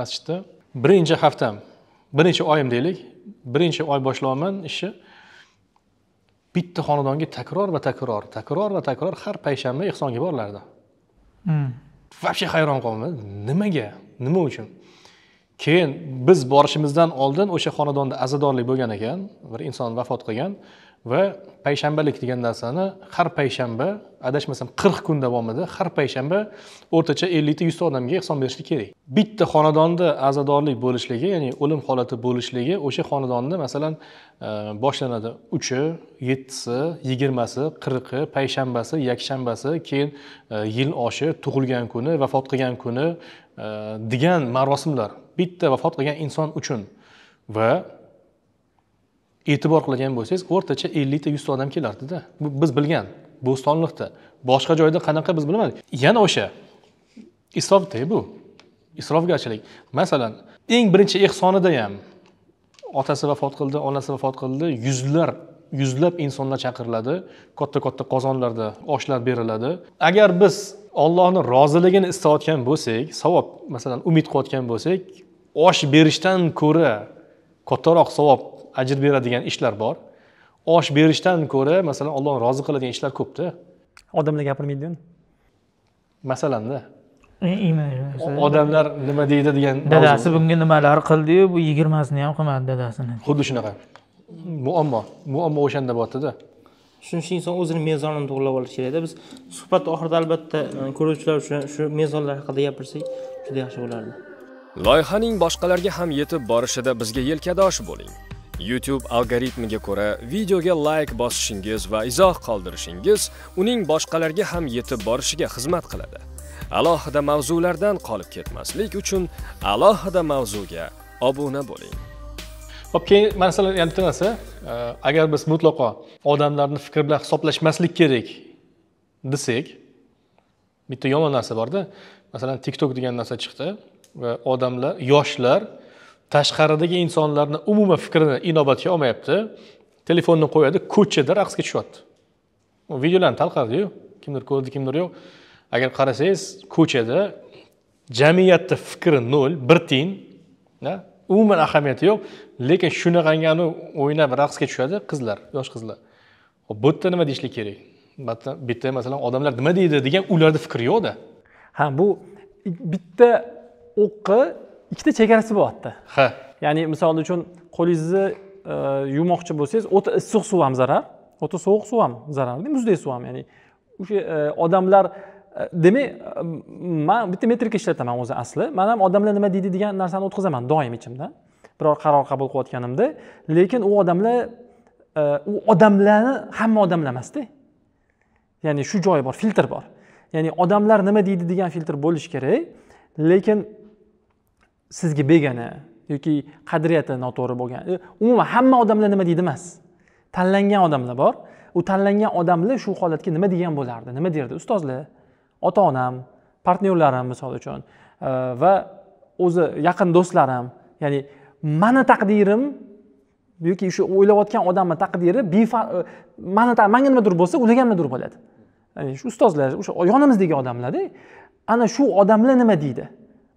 Speaker 3: masjidda birinchi haftam birinchi oyim deylik birinchi oy boshlayapman ishni bitta xonadonga takror va takror takror va takror har payshanba ehsonga borilardi hmm. вообще hayron qoldim nimaga nima uchun keyin biz borishimizdan oldin o'sha xonadonda azadorlik bo'lgan ekan bir inson vafot qilgan va payshanbalik degan narsani har payshanba adashmasam qirq kun davomida har payshanba o'rtacha ellikta yuzta odamga ehson berishlik kerak bitta xonadonda azadorlik bo'lishligi ya'ni o'lim holati bo'lishligi o'sha xonadonni masalan e, boshlanadi uchi yettisi yigirmasi qirqi payshanbasi yakshanbasi keyin e, yil oshi tug'ilgan kuni vafot qilgan kuni e, degan marosimlar bitta vafot qilgan inson uchun va e'tibor qiladigan bo'lsangiz o'rtacha ellikta yuzta odam kelardida biz bilgan bo'stonliqda boshqa joyda qanaqa biz bilmadik yana o'sha isrofda bu isrofgarchilik masalan eng birinchi ehsonida ham otasi vafot qildi onasi vafot qildi yuzlar yuzlab insonlar chaqiriladi katta katta qozonlarda oshlar beriladi agar biz ollohni roziligini istayotgan bo'lsak savob masalan umid qilayotgan bo'lsak osh berishdan ko'ra kattaroq savob ajr beradigan ishlar bor osh berishdan ko'ra masalan ollohni rozi qiladigan ishlar ko'pda
Speaker 4: odamlar gapirmaydi
Speaker 3: masalanda
Speaker 2: e,
Speaker 4: odamlar
Speaker 3: nima deydi degan dadasi
Speaker 2: bunga nimalar qildiyu bu yigirmasini ham qilmadi dadasini
Speaker 3: xuddi shunaqa
Speaker 1: muammo muammo o'shanda bo'lyaptida shuning uchun inson o'zini mezonini to'g'irlab olishi kerakda biz suhbat oxirida albatta e, ko'ruvchilar uchun shu mezonlar haqida gapirsak juda yaxshi bo'lardi
Speaker 5: loyihaning boshqalarga ham yetib borishida bizga yelkadosh bo'ling YouTube algoritmiga ko'ra videoga layk like bosishingiz va izoh qoldirishingiz uning boshqalarga ham yetib borishiga xizmat qiladi. Alohida mavzulardan qolib ketmaslik uchun alohida mavzuga obuna bo'ling. Xo'p, keyin masalan yana bitta narsa,
Speaker 3: agar biz mutlaqo odamlarni fikr bilan hisoblashmaslik kerak desak, bitta yomon narsa borda. Masalan, TikTok degan narsa chiqdi va odamlar, yoshlar tashqaridagi insonlarni umuman fikrini inobatga olmayapti telefonni qo'yadi ko'chada raqsga tushyapti videolarni tarqaldiyu kimdir ko'rdi kimdir yo'q agar qarasangiz ko'chada jamiyatni fikri nol bir tiyin umuman ahamiyati yo'q lekin anavi o'ynab raqsga tushadi qizlar yosh qizlar bu yerda nima deyishlik kerak bitta masalan odamlar nima deydi degan ularni fikri yo'qda ha bu bitta o'qqa
Speaker 4: ikkita chegarasi bo'lyapti ha ya'ni misol uchun qo'lingizni e, yuvmoqchi bo'lsangiz o'ta issiq suv ham zarar o'ta sovuq suv ham zararli muzdek suv ham ya'ni o'sha e, odamlar e, demak man bitta metrika ishlataman o'zi asli man ham odamlar nima deydi degan narsani o'tkazaman doim ichimdan biror qaror qabul qilayotganimda lekin u odamlar u odamlarni hamma odamlar emasda ya'ni shu joyi bor filtr bor ya'ni odamlar nima deydi degan filtr bo'lishi kerak lekin sizga begona yoki qadriyati noto'g'ri bo'lgan e, umuman hamma odamlar nima deydi emas tanlangan odamlar bor u tanlangan odamlar shu holatga nima degan bo'lardi nima derdi ustozlar ota onam partnyorlarim misol uchun e, va o'zi yaqin do'stlarim ya'ni mani taqdirim yoki o'sha o'ylayotgan odamni taqdiri e, mani manga nimadir bo'lsa ularga ham nimadir bo'ladi ya'ni shu ustozlar o'sha yonimizdagi odamlarda ana shu odamlar nima deydi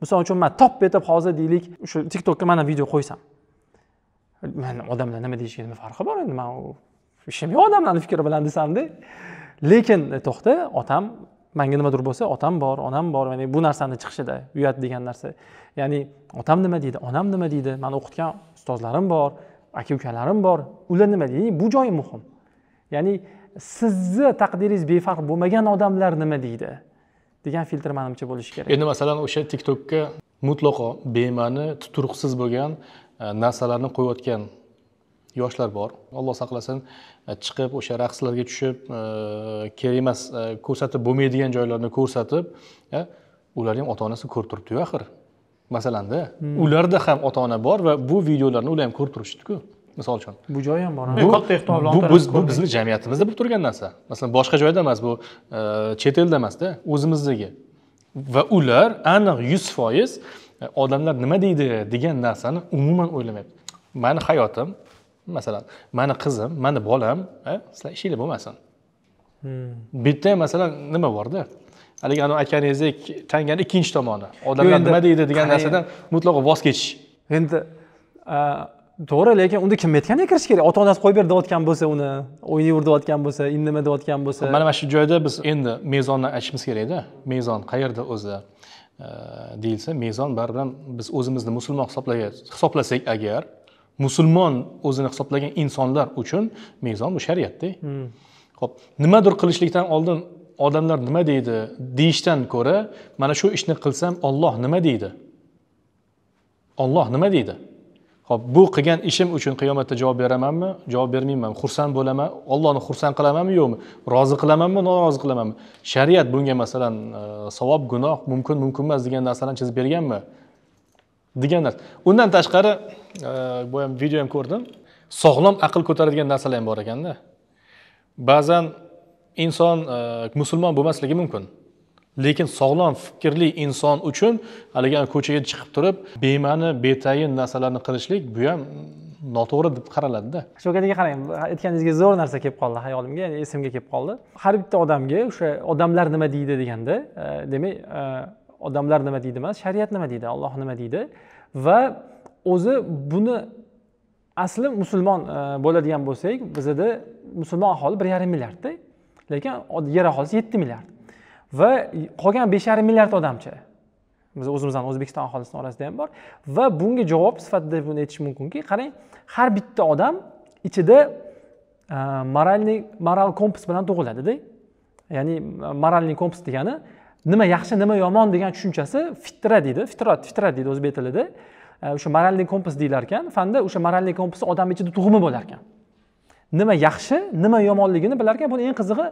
Speaker 4: misol uchun man top etib hozir deylik shu tokka mana video qo'ysam man odamlar nima deyishiga nima farqi bor endi man ishim yo'q odamlarni fikri bilan desamda lekin e, to'xta otam manga nimadir bo'lsa otam bor onam bor ya'ni bu narsani chiqishida uyat degan narsa ya'ni otam nima deydi onam nima deydi mani o'qitgan ustozlarim bor aka ukalarim bor ular nima deydi bu joyi muhim ya'ni sizni taqdiringiz befarq bo'lmagan odamlar nima deydi degan filtr manimcha bo'lishi kerak
Speaker 3: endi masalan o'sha tiktokka mutlaqo bema'ni tuturuqsiz bo'lgan e, narsalarni qo'yayotgan yoshlar bor alloh saqlasin e, chiqib o'sha raqslarga tushib e, kerak emas ko'rsatib bo'lmaydigan joylarni ko'rsatib ularni ham ota onasi ko'rib turibdiyu axir masalanda hmm. ularda ham ota ona bor va bu videolarni ular ham ko'rib turishibdiku misol uchun
Speaker 4: bu joyi ham bor katta ehtimol bu bu
Speaker 3: bizni jamiyatimizda bo'lib turgan narsa masalan boshqa joyda emas bu e, chet elda emasda o'zimizdagi va ular aniq yuz foiz e, odamlar nima deydi degan narsani umuman o'ylamayapti mani hayotim masalan mani qizim mani bolam e, sizlar ishinglar bo'lmasin hmm. bitta masalan nima borda haligi anavi aytganingizdek tangani ikkinchi tomoni odamlar nima deydi degan narsadan mutlaqo voz kechish endi to'g'ri lekin unda kim aytgan kirish kerak ota onasi qo'yib
Speaker 4: ber deyotgan bo'lsa uni o'ynayver deyotgan bo'lsa indama deyotgan bo'lsa mana
Speaker 3: mana shu joyda biz endi mezonni aytishimiz kerakda mezon qayerda o'zi e, deyilsa mezon baribir biz o'zimizni musulmon hisoblasak agar musulmon o'zini hisoblagan insonlar uchun mezon bu shariatda ho'p hmm. nimadir qilishlikdan oldin odamlar nima deydi deyishdan ko'ra mana shu ishni qilsam olloh nima deydi olloh nima deydi ho'p bu qilgan ishim uchun qiyomatda javob beramanmi javob bermayman xursand bo'laman ollohni xursand qilamanmi yo'qmi rozi qilamanmi norozi qilamanmi shariat bunga masalan e, savob gunoh mumkin mumkin emas degan narsalarni chizib berganmi degan narsa undan tashqari ham e, video ham ko'rdim sog'lom aql ko'taradigan narsalar ham bor ekanda ba'zan inson e, musulmon bo'lmasligi mumkin lekin sog'lom fikrli inson uchun haligi ko'chaga chiqib turib bema'ni betayin narsalarni qilishlik bu ham noto'g'ri deb qaraladida shu aka qarang
Speaker 4: aytganingizga zo'r narsa kelib qoldi hayolimga ya'ni esimga kelib qoldi har bitta odamga o'sha odamlar nima deydi deganda e, demak e, odamlar nima deydi emas shariat nima deydi alloh nima deydi va o'zi buni asli musulmon e, bo'ladigan bo'lsak bizada musulmon aholi bir yarim milliardda lekin yer aholisi yetti milliard va qolgan besh yarim milliard odamchi biz o'zimizni o'zbekiston aholisini orasida ham bor va bunga javob sifatida buni aytish mumkinki qarang har bitta odam ichida e, moralniy moral kompas bilan tug'iladida ya'ni moralniy kompas degani nima yaxshi nima yomon degan tushunchasi fitra deydi fitrat fitrat deydi o'zbek tilida e, o'sha moralniy kompas deyilar ekan fanda o'sha moralniy kompas odam ichida tug'imi bo'lar ekan nima yaxshi nima yomonligini bilar ekan buni eng qizig'i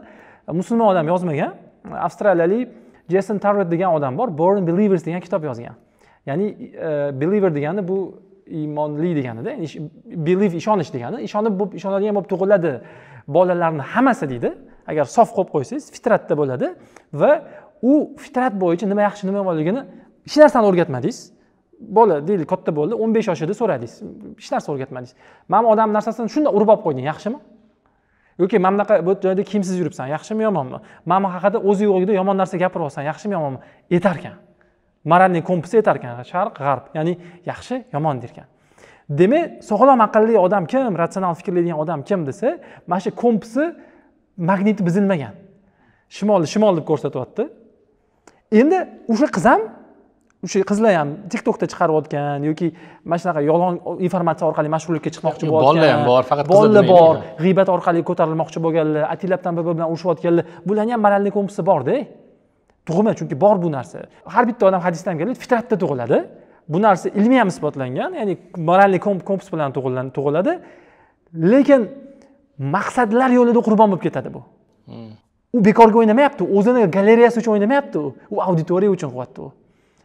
Speaker 4: musulmon odam yozmagan avstraliyalik jeson tarret degan odam bor born believers degan kitob yozgan ya'ni uh, believer degani bu iymonli deganida believe ishonish degani ishonib bo'lib ishonadigan bo'lib tug'iladi bolalarni hammasi deydi agar sof qo'yib qo'ysangiz fitratda bo'ladi va u fitrat bo'yicha nima yaxshi nima yomonligini hech narsani o'rgatmadingiz bola deylik katta bo'ldi o'n besh yoshida so'radingiz hech narsa o'rgatmadingiz mana bu odamni narsasini shundoq urib olib qo'yding yaxshimi yoki mana bunaqa bu joyda kiyimsiz yuribsan yaxshimi yomonmi mana bu haqida o'z yo'qligida yomon narsa gapiryapsan yaxshimi yomonmi aytarkan moralniy kompas aytarkan sharq g'arb ya'ni yaxshi yomon derkan demak sog'lom aqlli odam kim ratsional fikrlaydigan odam kim desa mana shu kompasi magniti buzilmagan shimolni shimol deb ko'rsatyapti endi o'sha qiz ham o'sha qizlar ham tiktokda chiqarayotgan yoki mana shunaqa yolg'on informatsiya orqali mashhurlikka chiqmoqchi bo'layotgan bolalar ham bor faqat bolalar bor g'iybat orqali ko'tarilmoqchi bo'lganlar ataylabdan bir biri bilan urushayotganlar bularni ham moralniy kompasi borda tug'ma chunki bor bu narsa har bitta odam hadisda ham keladi fitratda tug'iladi bu narsa ilmiy ham isbotlangan ya'ni moralniy kompas bilan tug'iladi lekin maqsadlar yo'lida qurbon bo'lib ketadi bu hmm. u bekorga o'ynamayapti o'zini galereyasi uchun o'ynamayapti u auditoriya uchun qilyapti u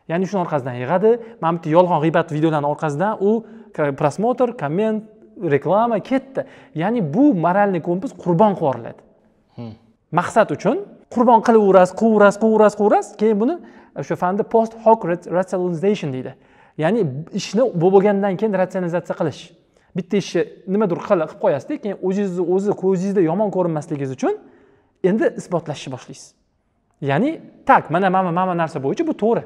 Speaker 4: ya'ni shuni orqasidan yig'adi mana bitta yolg'on g'iybat videolarni orqasidan u просмотр komment reklama ketdi ya'ni bu moralniy kompas qurbon qilib yuboriladi hmm. maqsad uchun qurbon qilaverasiz qilaverasiz qilaverasiz qilaverasiz keyin buni o'sha fanda post hoc rationalization deydi ya'ni ishni bo'lgandan keyin ratsionalizatsiya qilish bitta ishni nimadir qilib qo'yasizda keyin o'zingizni o'zi ko'zingizda yomon ko'rinmasligingiz uchun endi isbotlashni boshlaysiz ya'ni tak mana mana mana narsa bo'yicha bu to'g'ri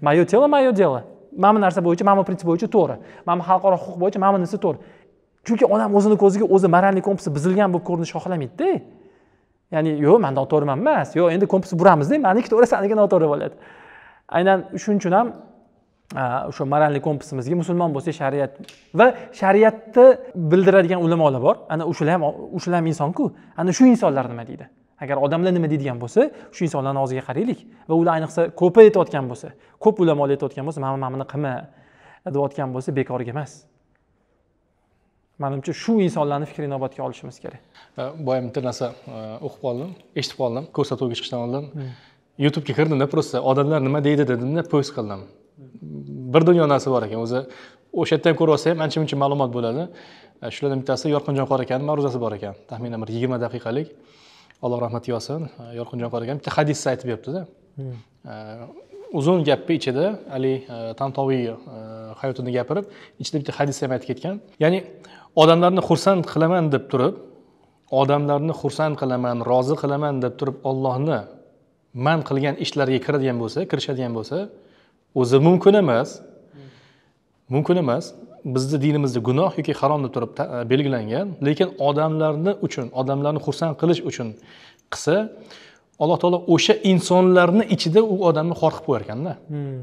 Speaker 4: мое тело мое дело mana bu narsa bo'yicha mana bu prinsip bo'yicha to'g'ri mana bu xalqaro huquq bo'yicha mana bu narsa to'g'ri chunki odam o'zini ko'ziga o'zi moralniy kompasi buzilgan bo'lib ko'rinishni xohlamaydida ya'ni yo'q man noto'g'riman emas yo'q endi kompas buramiz maniki to'g'ri saniki noto'g'ri bo'ladi aynan shuning uchun ham o'sha moralniy kompasimizga musulmon bo'lsa shariat va shariatni bildiradigan ulamolar bor ana o'shalar ham o'shalar ham insonku ana shu insonlar nima deydi agar odamlar nima deydigan bo'lsa shu insonlarni og'ziga qaraylik va ular ayniqsa ko'pi aytayotgan bo'lsa ko'p ulamolar aytayotgan bo'lsa mana mana buni qilma deyotgan bo'lsa bekorga emas manimcha shu insonlarni fikrini inobatga
Speaker 3: olishimiz kerak э, boya bitta narsa э, o'qib qoldim eshitib qoldim ko'rsatuvga chiqishdan oldin hmm. youtubega kirdimda просто odamlar nima deydi dedimda post qildim bir dunyo narsa bor ekan o'zi o'sha yerdan ko'rib olsa ham ancha muncha ma'lumot bo'ladi shulardan bittasi yorqinjon qor akani ma'ruzasi bor ekan taxminan bir yigirma daqiqalik alloh rahmat qilsin yorqinjon farga bitta hadisni aytib beribdida hmm. uzun gapni ichida ali e, tantoviy e, hayotini gapirib ichida bitta hadis ham aytib ketgan ya'ni odamlarni xursand qilaman deb turib odamlarni xursand qilaman rozi qilaman deb turib ollohni man qilgan ishlarga kiradigan bo'lsa kirishadigan bo'lsa o'zi mumkin emas hmm. mumkin emas bizni dinimizda gunoh yoki harom deb turib e, belgilangan lekin odamlarni uchun odamlarni xursand qilish uchun qilsa alloh taolo o'sha insonlarni ichida u odamni xor qilib qo'yar ekanda hmm.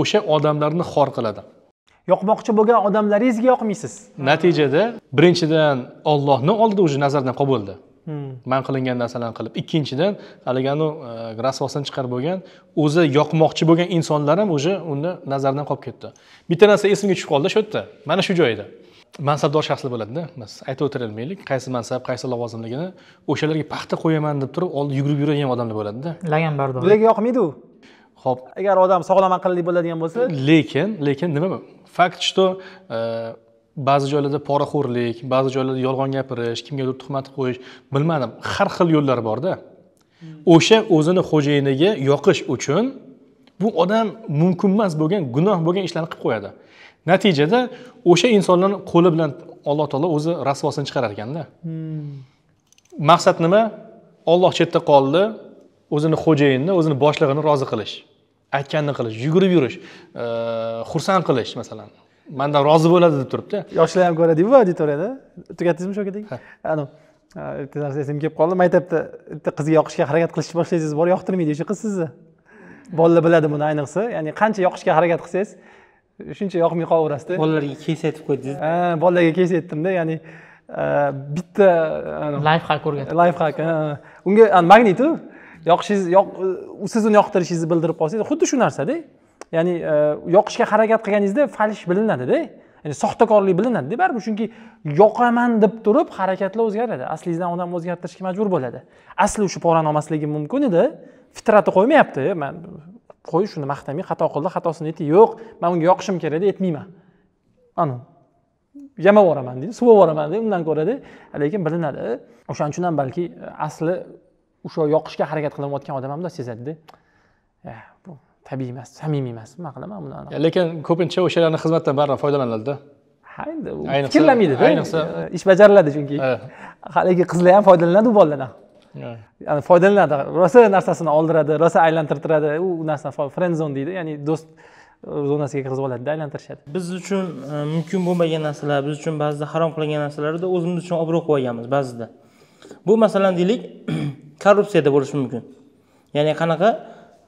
Speaker 3: o'sha odamlarni xor qiladi yoqmoqchi bo'lgan odamlaringizga yoqmaysiz natijada birinchidan ollohni oldida уже nazardan qolib bo'ldi Hmm. man qilingan narsalarni qilib ikkinchidan anavi e, rasvosdan chiqarib bo'lgan o'zi yoqmoqchi bo'lgan insonlar ham уже uni nazardan qolib ketdi bitta narsa esimga tushib qoldi shu yerda mana shu joyda mansabdor shaxslar bo'ladida biz aytib o'tirolmaylik qaysi mansab qaysi lavozimligini o'shalarga paxta qo'yaman deb turib oldi yugurib yuradigan odamlar bo'ladida laganbardor bularga yoqmaydi u ho'p agar odam sog'lom aqlli bo'ladigan bo'lsa lekin lekin nima fakt что ba'zi joylarda poraxo'rlik ba'zi joylarda yolg'on gapirish kimgadir tuhmat qo'yish bilmadim har xil yo'llar borda o'sha o'zini xo'jayiniga yoqish uchun bu odam mumkin emas bo'lgan gunoh bo'lgan ishlarni qilib qo'yadi natijada o'sha insonlarni qo'li bilan alloh taolo o'zi rasvosini chiqarar ekanda hmm. maqsad nima olloh chetda qoldi o'zini xo'jayinini o'zini boshlig'ini rozi qilish aytganini qilish yugurib yurish xursand qilish masalan mandan rozi bo'ladi deb turibdi
Speaker 4: yoshlar ham ko'radiku auditoriyada tugatdingizmi shu aka deng bitta narsa esimga kelib qoldi maktabda bitta qizga yoqishga harakat qilishni boshlaysiz bor yoqtirmaydi o'sha qiz sizni bolalar biladi buni ayniqsa ya'ni qancha yoqishga harakat qilsangiz shuncha yoqmay qolaverasizda bolalarga kes aytib qo'ydingiz ha bolalarga kes aytdimda ya'ni bitta layfhak o'rgatib layfhak unga magnitu yoqishingiz siz uni yoqtirishingizni bildirib qolsangiz xuddi shu narsada ya'ni e, yoqishga harakat qilganingizda falsh bilinadida ya'ni soxtakorlik bilinadida baribir chunki yoqaman deb turib harakatlar o'zgaradi aslingizdan odam o'zgartirishga majbur bo'ladi asli shu porani olmasligi mumkin edi fitrati qo'ymayapti man qo'y shuni maqtamay xato qildi xatosini aytdi yo'q man unga yoqishim kerak deb aytmayman anavi yamab yuboraman deydi suvib yuboraman deydi undan ko'rada lekin bilinadi o'shaning uchun ham balki asli o'sha yoqishga harakat qilayotgan odam ham sezadida tabiiy emas samimiy emas nima qilaman buni
Speaker 3: lekin ko'pincha o'shalarni
Speaker 4: xizmatidan baribir foydalanadida ha endi fikrlamaydida ayniqsa ish bajariladi chunki haligi qizlar ham foydalanadi u boladan ham foydalanadi rosa narsasini oldiradi rosa aylantirtiradi u narsani friend zone deydi ya'ni do'st e, zonasiga kirgizib oladida aylantirishadi
Speaker 1: biz uchun e, mumkin bo'lmagan narsalar biz uchun ba'zida harom qilingan narsalarni o'zimiz uchun obro' qilib olganmiz ba'zida bu masalan deylik korrupsiyada bo'lishi mumkin ya'ni qanaqa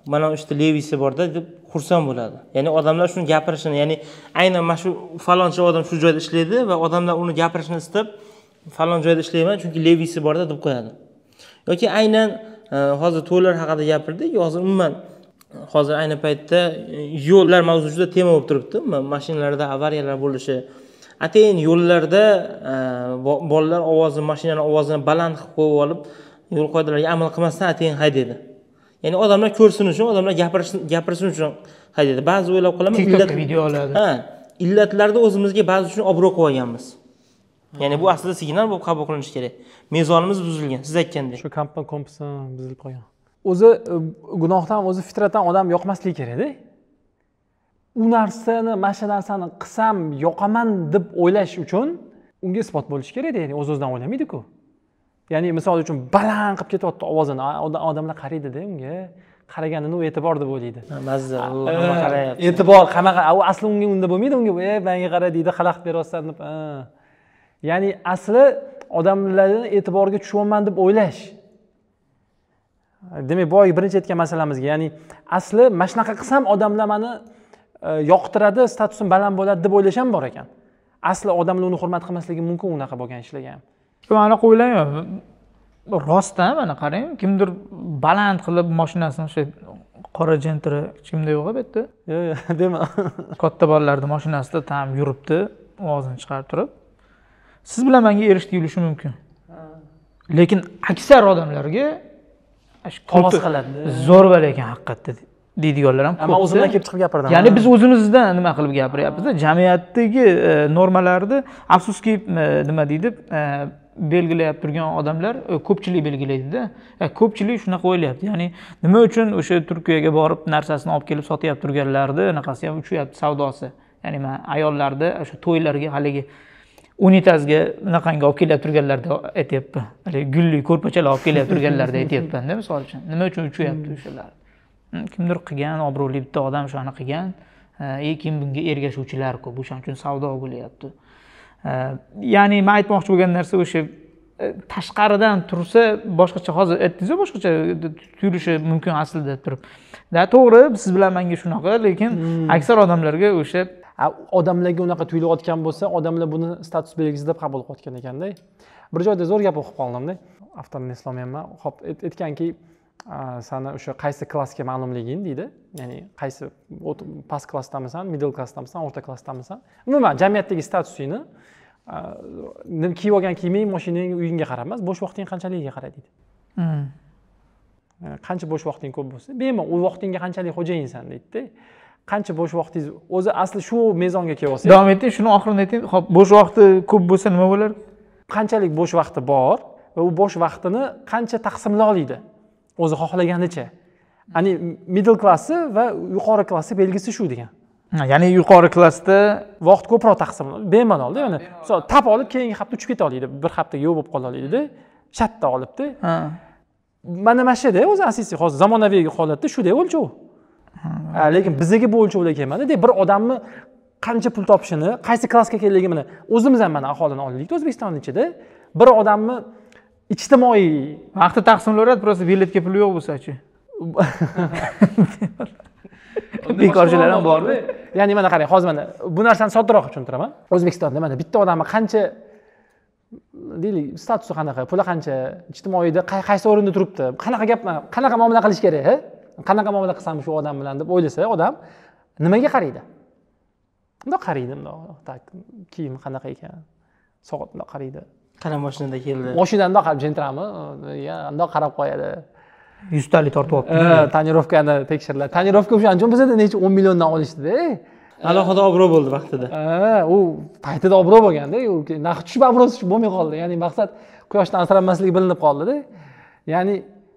Speaker 1: mana işte, uchta levisi borda deb xursand bo'ladi ya'ni odamlar shuni gapirishini ya'ni aynan mana shu falonchi odam shu joyda ishlaydi va odamlar uni gapirishini istab falon joyda ishlayman chunki levisi borda deb qo'yadi yoki aynan e, hozir to'ylar haqida gapirdik hozir umuman hozir ayni paytda e, yo'llar mavzusi juda tema bo'lib turibdi mashinalarda avariyalar bo'lishi atayin yo'llarda e, bolalar ovozi mashinani ovozini baland qilib qo'yib olib yo'l qoidalariga amal qilmasdan atayin haydaydi ya'ni odamlar ko'rsin uchun odamlar gapirsin gapirsin uchun haydaydi ba'zi o'ylab qolaman video oladi ha illatlarni o'zimizga ba'zi uchun obro' qilib olganmiz ya'ni bu aslida signal bo'lib qabul qilinishi
Speaker 4: kerak mezonimiz buzilgan siz aytgandek shu kompan kompas buzilib qolgan o'zi e, gunohdan o'zi fitratdan odam yoqmasligi kerakda u narsani mana shu narsani qilsam yoqaman deb o'ylash uchun unga isbot bo'lishi kerakda ya'ni o'z o'zidan o'ylamaydiku ya'ni misol uchun baland qilib ketyapti ovozini odamlar qaraydida unga qaraganini u e'tibor deb o'ylaydi mazza qarayapti e'tibor qanaqa u asli unga unda bo'lmaydi unga e manga qara deydi xalaqit beryapsan deb ya'ni asli odamlarni e'tiboriga tushyapman deb o'ylash demak boyagi birinchi aytgan masalamizga ya'ni asli mana shunaqa qilsam odamlar mani e, yoqtiradi statusim baland bo'ladi deb o'ylash ham bor ekan asli odamlar uni hurmat qilmasligi mumkin unaqa bo'lgan ishlarga ham
Speaker 2: anaqa o'ylayman rostdan mana qarang kimdir baland qilib moshinasini o'sha qora jentri kimda yo'q bu yerda yo'q yo'q dema katta bolalarni moshinasida там yuribdi ovozini chiqarib turib siz bilan manga erish tuyulishi mumkin lekin aksar odamlarga qog'oz qiladi zo'rva lekin haqiqatda deydiganlar ham ko'p man o'zimdan kelib chiqib gapirdim ya'ni biz o'zimizdan nima qilib gapiryapmiz jamiyatdagi e, normalarni afsuski e, nima deydi e, belgilab turgan odamlar e, ko'pchilik belgilaydida e, ko'pchilik shunaqa o'ylayapti ya'ni nima uchun o'sha turkiyaga borib narsasini olib kelib sotyapti turganlarni anaqasi ham uchyapti savdosi ya'ni man ayollarni o'sha to'ylarga haligi unitazga bunaqangi olib kelyapti turganlarda aytyapman haligi gulli ko'rpachalar olib kelyapti turganlarda aytyapmanda misol uchun nima uchun uchyapti hmm. o'shalar hmm, kimdir qilgan obro'li bitta odam o'shani qilgan e, e keyin bunga ergashuvchilar ko'p o'shaning uchun savdo bo'lyapti ya'ni man aytmoqchi bo'lgan narsa o'sha tashqaridan tursa boshqacha hozir aytdingizu boshqacha tuyulishi mumkin aslida turib да to'g'ri siz bilan manga shunaqa lekin aksar odamlarga o'sha
Speaker 4: odamlarga unaqa tuyulayotgan bo'lsa odamlar buni status belgisi deb qabul qilayotgan ekanda bir joyda zo'r gap o'qib qoldimda avtorini eslolmayapman hop aytganki sani o'sha qaysi klassga ma'lumliging deydi ya'ni qaysi past klassdamisan middle klassdamisan o'rta klassdamisan umuman jamiyatdagi statusingni nima kiyib olgan kiyiming moshinang uyingga qarab emas bo'sh vaqting qanchaligiga qara deydi hmm. e, qancha bo'sh vaqting ko'p bo'lsa bemalol u vaqtingga qanchalik xo'jayinsan deydida qancha bo'sh vaqtingiz o'zi asli shu mezonga kelib olsangiz
Speaker 2: davom eting shuni oxirini ayting ho'p bo'sh vaqti ko'p bo'lsa nima bo'lar qanchalik bo'sh vaqti
Speaker 4: bor va u bo'sh vaqtini qancha taqsimlay oladi o'zi xohlaganicha ya'ni middle klassi va yuqori klassi belgisi shu degan
Speaker 2: ya'ni yuqori klassda
Speaker 4: vaqt ko'proq taqsimlanadi bemalolda ya'ni misol tap olib keyingi hafta uchib keta oladi bir haftaga yo'q bo'lib qola oladida shatta olibda mana mana shuda o'zi asosiy hozir zamonaviy holatda shuda o'lchov lekin bizaga bu o'lchovlar kelmadida bir odamni qancha pul topishini qaysi klassga ekanligini mana o'zimiz ham mana aholini oldik o'zbekistonni ichida bir odamni ijtimoiy vaqti taqsimlayveradi просто biletga puli yo'q bo'lsachi
Speaker 3: bek ham bormi
Speaker 4: ya'ni mana qarang hozir mana bu narsani soddaroq tushuntiraman o'zbekistonda mana bitta odamni qancha deylik statusi qanaqa puli qancha ijtimoiyda qaysi o'rinda turibdi qanaqa gap qanaqa muomala qilish kerak qanaqa muomala qilsam shu odam bilan deb o'ylasa odam nimaga qaraydi mundoq qaraydi mundoq так kiyim qanaqa ekan soat mundoq qaraydi qana mashinada keldi moshinani mundoq qarab jentrami mundoq qarab qo'yadi
Speaker 2: yuztalik tortib olibdi
Speaker 4: tonirovkani tekshiriladi tonirovka o'sha andijon bizada necha o'n milliondan olishdida e? alohida obro' bo'ldi vaqtida u paytida obro' bo'lganda u narx tushib obro'siz bo'lmay qoldi ya'ni maqsad quyoshdan asranmasligi bilinib qoldida ya'ni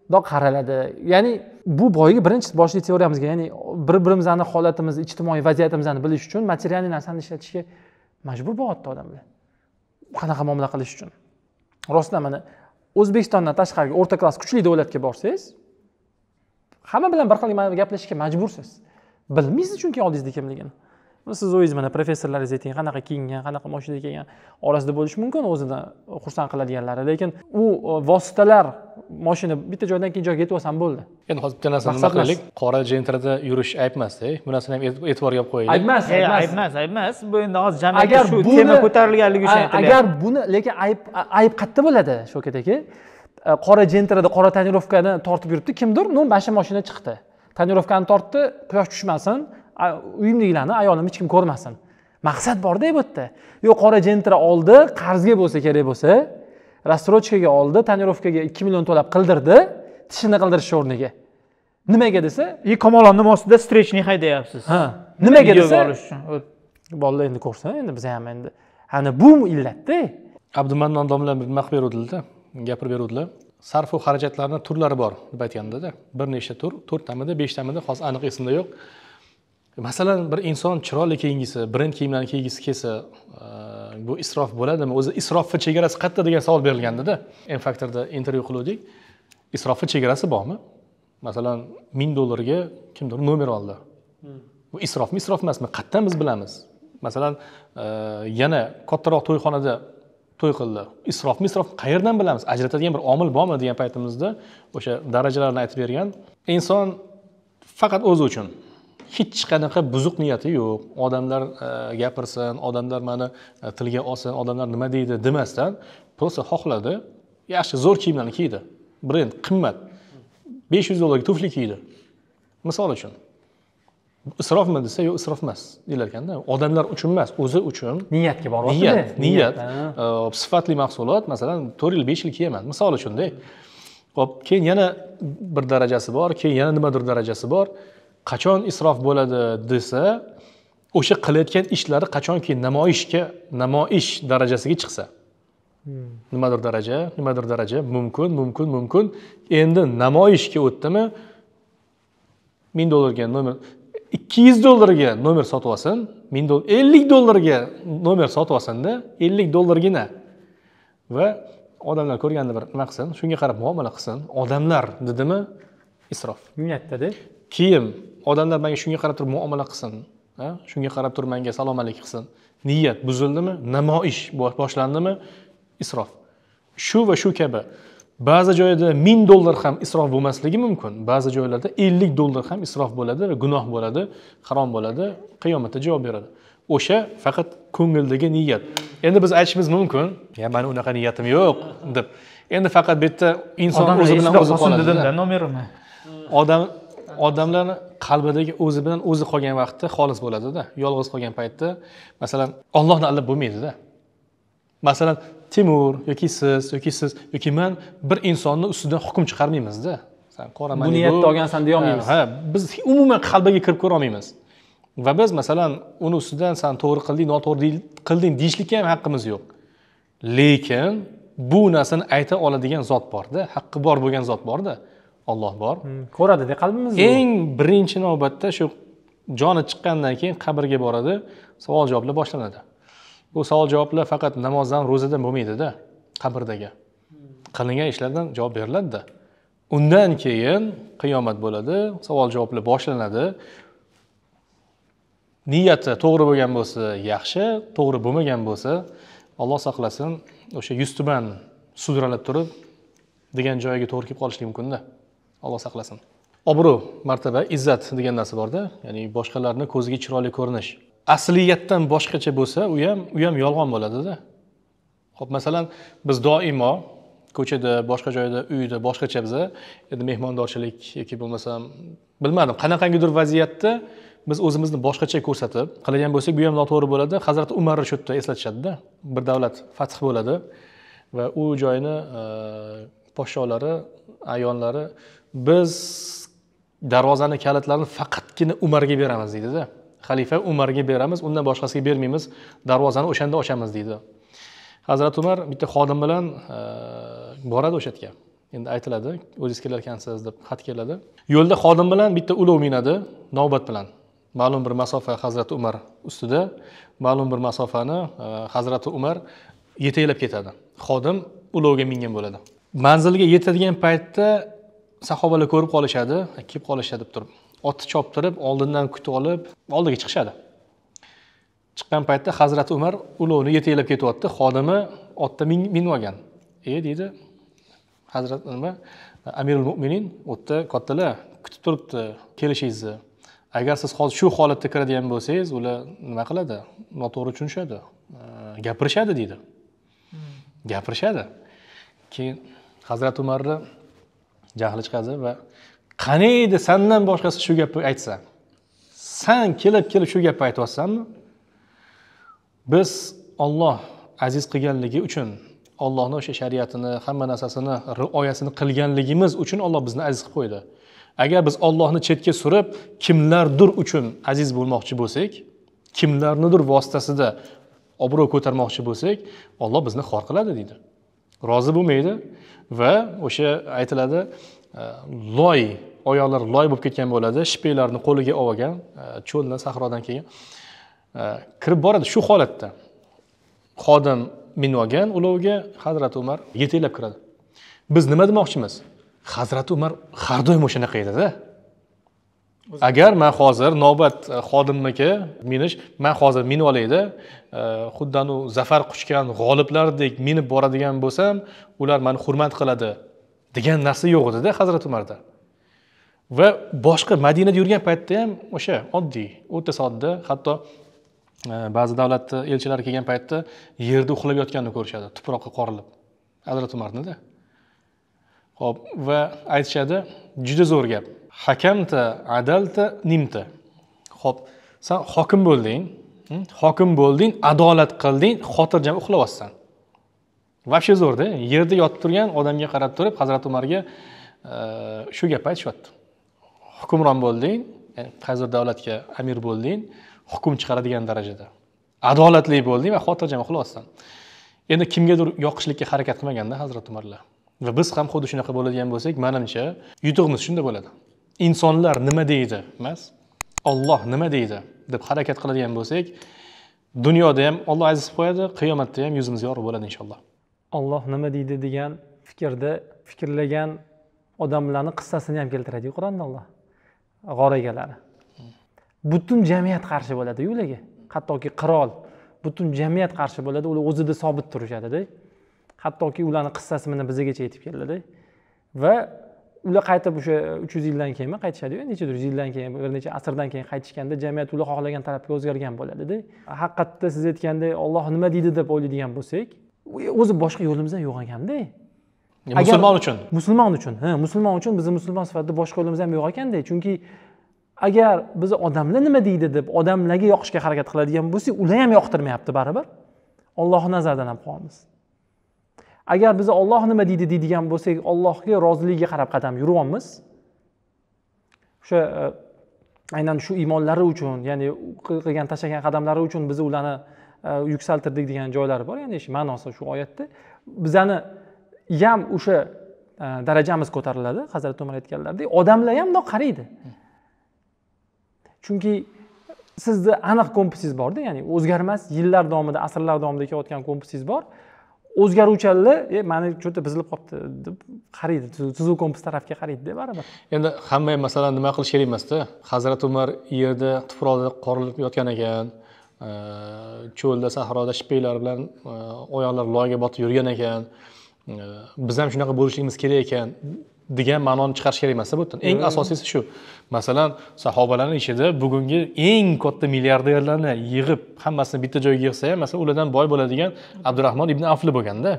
Speaker 4: bundoq qaraladi ya'ni bu boyagi birinchi boshli teoriyamizga ya'ni bir birimizni holatimizni ijtimoiy vaziyatimizni bilish uchun materialniy narsani ishlatishga majbur bo'lyapti odamlar qanaqa muomala qilish uchun rostdan mana o'zbekistondan tashqariga o'rta klass kuchli davlatga borsangiz hamma bilan bir xil gaplashishga majbursiz bilmaysiz chunki oldingizda kimligini siz o'zingiz mana professorlaringiz ayting qanaqa kiyingan qanaqa mashinada kelgan orasida bo'lishi mumkin o'zini xursand qiladiganlari lekin u e, vositalar moshina bitta joydan ikkinchi joyga yetib olsam bo'ldi endi hozir bitta narsani nima qilaylik
Speaker 3: qora jentrda yurish ayb emasda bu narsani ham e'tiborga olib qo'yaylik ayb emas ayb
Speaker 2: emas ayb emas bu endi hozir agar shu tema ko'tarilganligi uchun agar
Speaker 4: buni lekin ayb ayb qayerda bo'ladi shavkat aka e, qora jentrda qora tonirovkani tortib yuribdi kimdir ну mana moshina chiqdi tonirovkani tortdi quyosh tushmasin uyimdagilarni ayolimni hech kim ko'rmasin maqsad borda bu yerda yo'q qora jentra oldi qarzga bo'lsa kerak bo'lsa рассрочкаga oldi tonirovkaga ikki million to'lab qildirdi tishini qildirishni o'rniga nimaga
Speaker 2: desa и kamolomni ostida strechniy haydayapsiz ha nimaga desa
Speaker 4: uchun bolalar
Speaker 3: endi ko'rsin endi biz ham endi ana bu illatda abdumannon domla nima qilib beruvdilarda gapirib beruvdilar sarfu xarajatlarni turlari bor deb aytgandida bir nechta tur to'rttamidi beshtamidi hozir aniq esimda yo'q masalan bir inson chiroyli kiyingisi brend kiyimlarni kiygisi kelsa bu isrof bo'ladimi o'zi isrofni chegarasi qayerda degan savol berilgandida m faktorda intervyu qiluvdik isrofni chegarasi bormi masalan ming dollarga kimdir nomer oldi
Speaker 1: hmm.
Speaker 3: bu isrofmi isrof emasmi qayerdan biz bilamiz masalan yana kattaroq to'yxonada to'y qildi isrofmi isrof qayerdan bilamiz ajratadigan bir omil bormi degan paytimizda o'sha darajalarni aytib bergan inson faqat o'zi uchun hech qanaqa buzuq niyati yo'q odamlar e, gapirsin odamlar mani e, tilga olsin odamlar nima deydi demasdan просто xohladi yaxshi zo'r kiyimlarni kiydi brend qimmat besh yuz dollarga tufli kiydi misol uchun isrofmi desa yo'q isrof emas deyilar ekanda odamlar uchun emas o'zi uchun
Speaker 4: niyatga boryapti niyat niyat
Speaker 3: e, sifatli mahsulot masalan to'rt yil besh yil kiyaman misol uchunda hop keyin yana bir darajasi bor keyin yana nimadir darajasi bor qachon isrof bo'ladi desa o'sha qilayotgan ishlari qachonki namoyishga namoyish darajasiga chiqsa hmm. nimadir daraja nimadir daraja mumkin mumkin mumkin endi namoyishga o'tdimi ming dollarga nomer ikki yuz dollarga nomer sotib olsin ming dollar ellik dollarga nomer sotib olsinda ellik dollargina va odamlar ko'rganda bir nima qilsin shunga qarab muomala qilsin odamlar dedimi isrof niyatdada keyin odamlar manga shunga qarab turib muomala qilsin shunga qarab turib manga salom alik qilsin niyat buzildimi namoyish boshlandimi isrof shu va shu kabi ba'zi joyda ming dollar ham isrof bo'lmasligi mumkin ba'zi joylarda ellik dollar ham isrof bo'ladi va gunoh bo'ladi harom bo'ladi qiyomatda javob beradi o'sha faqat ko'ngildagi niyat endi biz aytishimiz mumkin ya mani unaqa niyatim yo'q deb endi faqat bu yerda inson o'zi bilan o'zi qoladi odam odamlarni qalbidagi o'zi bilan o'zi qolgan vaqtda xolis bo'ladida yolg'iz qolgan paytda masalan ollohni aldab bo'lmaydida masalan temur yoki siz yoki siz yoki man bir insonni ustidan hukm chiqarmaymizda san qora bu niyatda olgansan deyolmaymiz ha biz umuman qalbiga kirib ko'rolmaymiz va biz masalan uni ustidan san to'g'ri qilding noto'g'ri qilding deyishlikka ham haqqimiz yo'q lekin bu narsani ayta oladigan zot borda haqqi bor bo'lgan zot borda olloh bor hmm, ko'radi ko'radida qalbimizni eng birinchi navbatda shu joni chiqqandan keyin qabrga boradi savol javoblar boshlanadi bu savol javoblar faqat namozdan ro'zadan bo'lmaydida qabrdagi hmm. qilingan ishlardan javob beriladida undan keyin qiyomat bo'ladi savol javoblar boshlanadi niyati to'g'ri bo'lgan bo'lsa yaxshi to'g'ri bo'lmagan bo'lsa alloh saqlasin o'sha yuz sudralib turib degan joyiga to'g'ri kelib qolishligi mumkinda alloh saqlasin obro' martaba izzat degan narsa borda ya'ni boshqalarni ko'ziga chiroyli ko'rinish asliyatdan boshqacha bo'lsa u ham u ham yolg'on bo'ladida ho'p masalan biz doimo ko'chada boshqa joyda uyda boshqacha biza endi mehmondorchilik yoki bo'lmasam bilmadim qanaqangidir vaziyatda biz o'zimizni boshqacha ko'rsatib qilgan bo'lsak bu ham noto'g'ri bo'ladi hazrati umarni shu yerda eslatishadida bir davlat fath bo'ladi va u joyni podsholari ayonlari biz darvozani kalitlarini faqatgina umarga beramiz deydida xalifa umarga beramiz undan boshqasiga bermaymiz darvozani o'shanda ochamiz deydi hazrati umar bitta xodim bilan e, boradi o'sha yerga endi aytiladi o'zingiz kelar ekansiz deb xat keladi yo'lda xodim bilan bitta ulov minadi navbat bilan ma'lum bir masofa hazrati umar ustida ma'lum bir masofani e, hazrati umar yetaklab ketadi xodim ulovga mingan bo'ladi manzilga yetadigan paytda sahobalar ko'rib qolishadi kelib qolishadi deb turib otni choptirib oldindan kutib olib oldiga chiqishadi chiqqan paytda hazrati umar ulovni yetaklab ketyapti xodimi otda minib olgan e deydi hazrat nima amirul mo'minin u yerda kattalar kutib turibdi kelishingizni agar siz hozir shu holatda kiradigan bo'lsangiz ular nima qiladi noto'g'ri tushunishadi e, gapirishadi deydi hmm. gapirishadi keyin hazrati umarni jahli chiqadi va qaniydi sandan boshqasi shu gapni aytsa san kelib kelib shu gapni aytyapsanmi biz olloh aziz qilganligi uchun ollohni o'sha shariatini hamma narsasini rioyasini qilganligimiz uchun olloh bizni aziz qilib qo'ydi agar biz ollohni chetga surib kimlardir uchun aziz bo'lmoqchi bo'lsak kimlarnidir vositasida obro' ko'tarmoqchi bo'lsak olloh bizni xor qiladi deydi rozi bo'lmaydi va o'sha aytiladi e, loy oyoqlar loy bo'lib ketgan bo'ladi shipeylarni qo'liga olib olgan e, cho'ldan sahrodan keyin e, kirib boradi shu holatda xodim minib olgan ulovga hazrati umar yetaklab kiradi biz nima demoqchimiz hazrati umar har doim o'shanaqa edida agar man hozir navbat e, xodimniki minish man hozir minib olayda e, xuddanu zafar quchgan g'oliblardek minib boradigan bo'lsam ular mani hurmat qiladi degan narsa yo'q edida hazrati umarda va boshqa madinada yurgan paytda ham o'sha oddiy o'ta sodda hatto e, ba'zi davlatni elchilari kelgan paytda yerda uxlab yotganini ko'rishadi tuproqqa qorilib hazrati umarnida ho'p va aytishadi juda zo'r gap hakamta adalta nimta ho'p san hokim bo'lding hmm? hokim bo'lding adolat qilding xotirjam uxlayapsan вообще zo'rda yerda yotib turgan odamga qarab turib hazrati umarga shu gapni aytishyapti hukmron bo'lding e, qaysidir davlatga amir bo'lding hukm chiqaradigan darajada adolatli bo'lding va xotirjam uxlayapsan endi kimgadir yoqishlikka harakat qilmaganda hazrati umarlar va biz ham xuddi shunaqa bo'ladigan bo'lsak manimcha yutug'imiz shunda bo'ladi insonlar nima deydi emas olloh nima deydi deb harakat qiladigan bo'lsak dunyoda ham olloh aziz qilib qo'yadi qiyomatda ham yuzimiz yorug' bo'ladi inshaalloh
Speaker 4: olloh nima deydi degan fikrda fikrlagan odamlarni qissasini ham keltiradiyu qur'onda olloh g'or egalari butun jamiyat qarshi bo'ladiyu ularga hattoki qirol butun jamiyat qarshi bo'ladi ular o'zida sobit turishadida hattoki ularni qissasi mana bizagacha yetib keldida va ular qaytib o'sha uch yuz yildan keyinmi qaytishadiyu nechadir yuz yildan keyin bir necha asrdan keyin qaytishganda jamiyat ular xohlagan tarafga o'zgargan bo'ladida haqiqatda siz aytgandek olloh nima deydi deb o'ylaydigan bo'lsak o'zi boshqa yo'limiz ham yo'q ekanda e, musulmon uchun musulmon uchun ha musulmon uchun bizni musulmon sifatida boshqa yo'limiz ham yo'q ekanda chunki agar biz odamlar nima deydi deb odamlarga yoqishga harakat qiladigan bo'lsak ular ham yoqtirmayapti baribir ollohni nazaridan ham qolamiz agar biz olloh nima deydi deydigan bo'lsak ollohga roziligiga qarab qadam yuryapmiz o'sha e, aynan shu iymonlari uchun ya'ni qilgan tashlagan qadamlari uchun biz ularni e, yuksaltirdik degan joylari bor ya'ni ma'nosi shu oyatda bizani ham o'sha e, darajamiz ko'tariladi hazrati umar aytganlaridek odamlar ham bundoq qaraydi chunki sizni aniq kompisingiz borda ya'ni o'zgarmas yillar davomida asrlar davomida kelayotgan kompisingiz bor o'zgaruvchanlar e mani shu buzilib qolibdi deb qaraydi tuzuv kompas tarafga qaraydida baribir
Speaker 3: endi hamma ham masalan nima qilish kerak emasda hazrati umar yerda tuproqda qorilib yotgan ekan e, cho'lda sahroda shippaklar bilan e, oyoqlari loyga botib yurgan ekan e, biz ham shunaqa bo'lishligimiz kerak ekan degan ma'noni chiqarish kerak emas bu yerdan eng hmm. asosiysi shu masalan sahobalarni ichida bugungi eng katta milliarderlarni yig'ib hammasini bitta joyga yig'sa ham masalan ulardan boy bo'ladigan abdurahmon ibn afli bo'lganda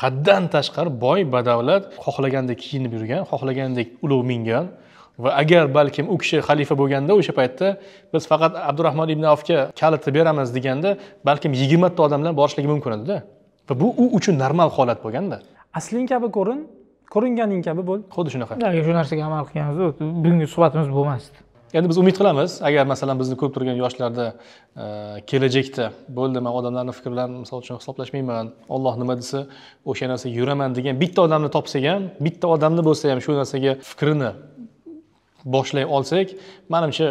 Speaker 3: haddan tashqari boy badavlat xohlagandek kiyinib yurgan xohlagandek ulug' mingan va agar balkim u kishi xalifa bo'lganda o'sha paytda biz faqat abdurahmon ibn afga kaliti beramiz deganda balkim yigirmata odam bilan borishligi mumkin edida va bu u uchun normal holat bo'lganda asling kabi ko'rin ko'ringaning kabi bo'l xuddi shunaqa
Speaker 2: shu narsaga amal qilganmiz bugungi suhbatimiz
Speaker 3: bo'lmasdi endi biz umid qilamiz agar masalan bizni ko'rib turgan yoshlarda e, kelajakda bo'ldi man odamlarni fikrlarini misol uchun hisoblashmayman olloh nima desa o'sha narsaga yuraman degan bitta odamni topsak ham bitta odamni bo'lsa ham shu narsaga fikrini boshlay olsak manimcha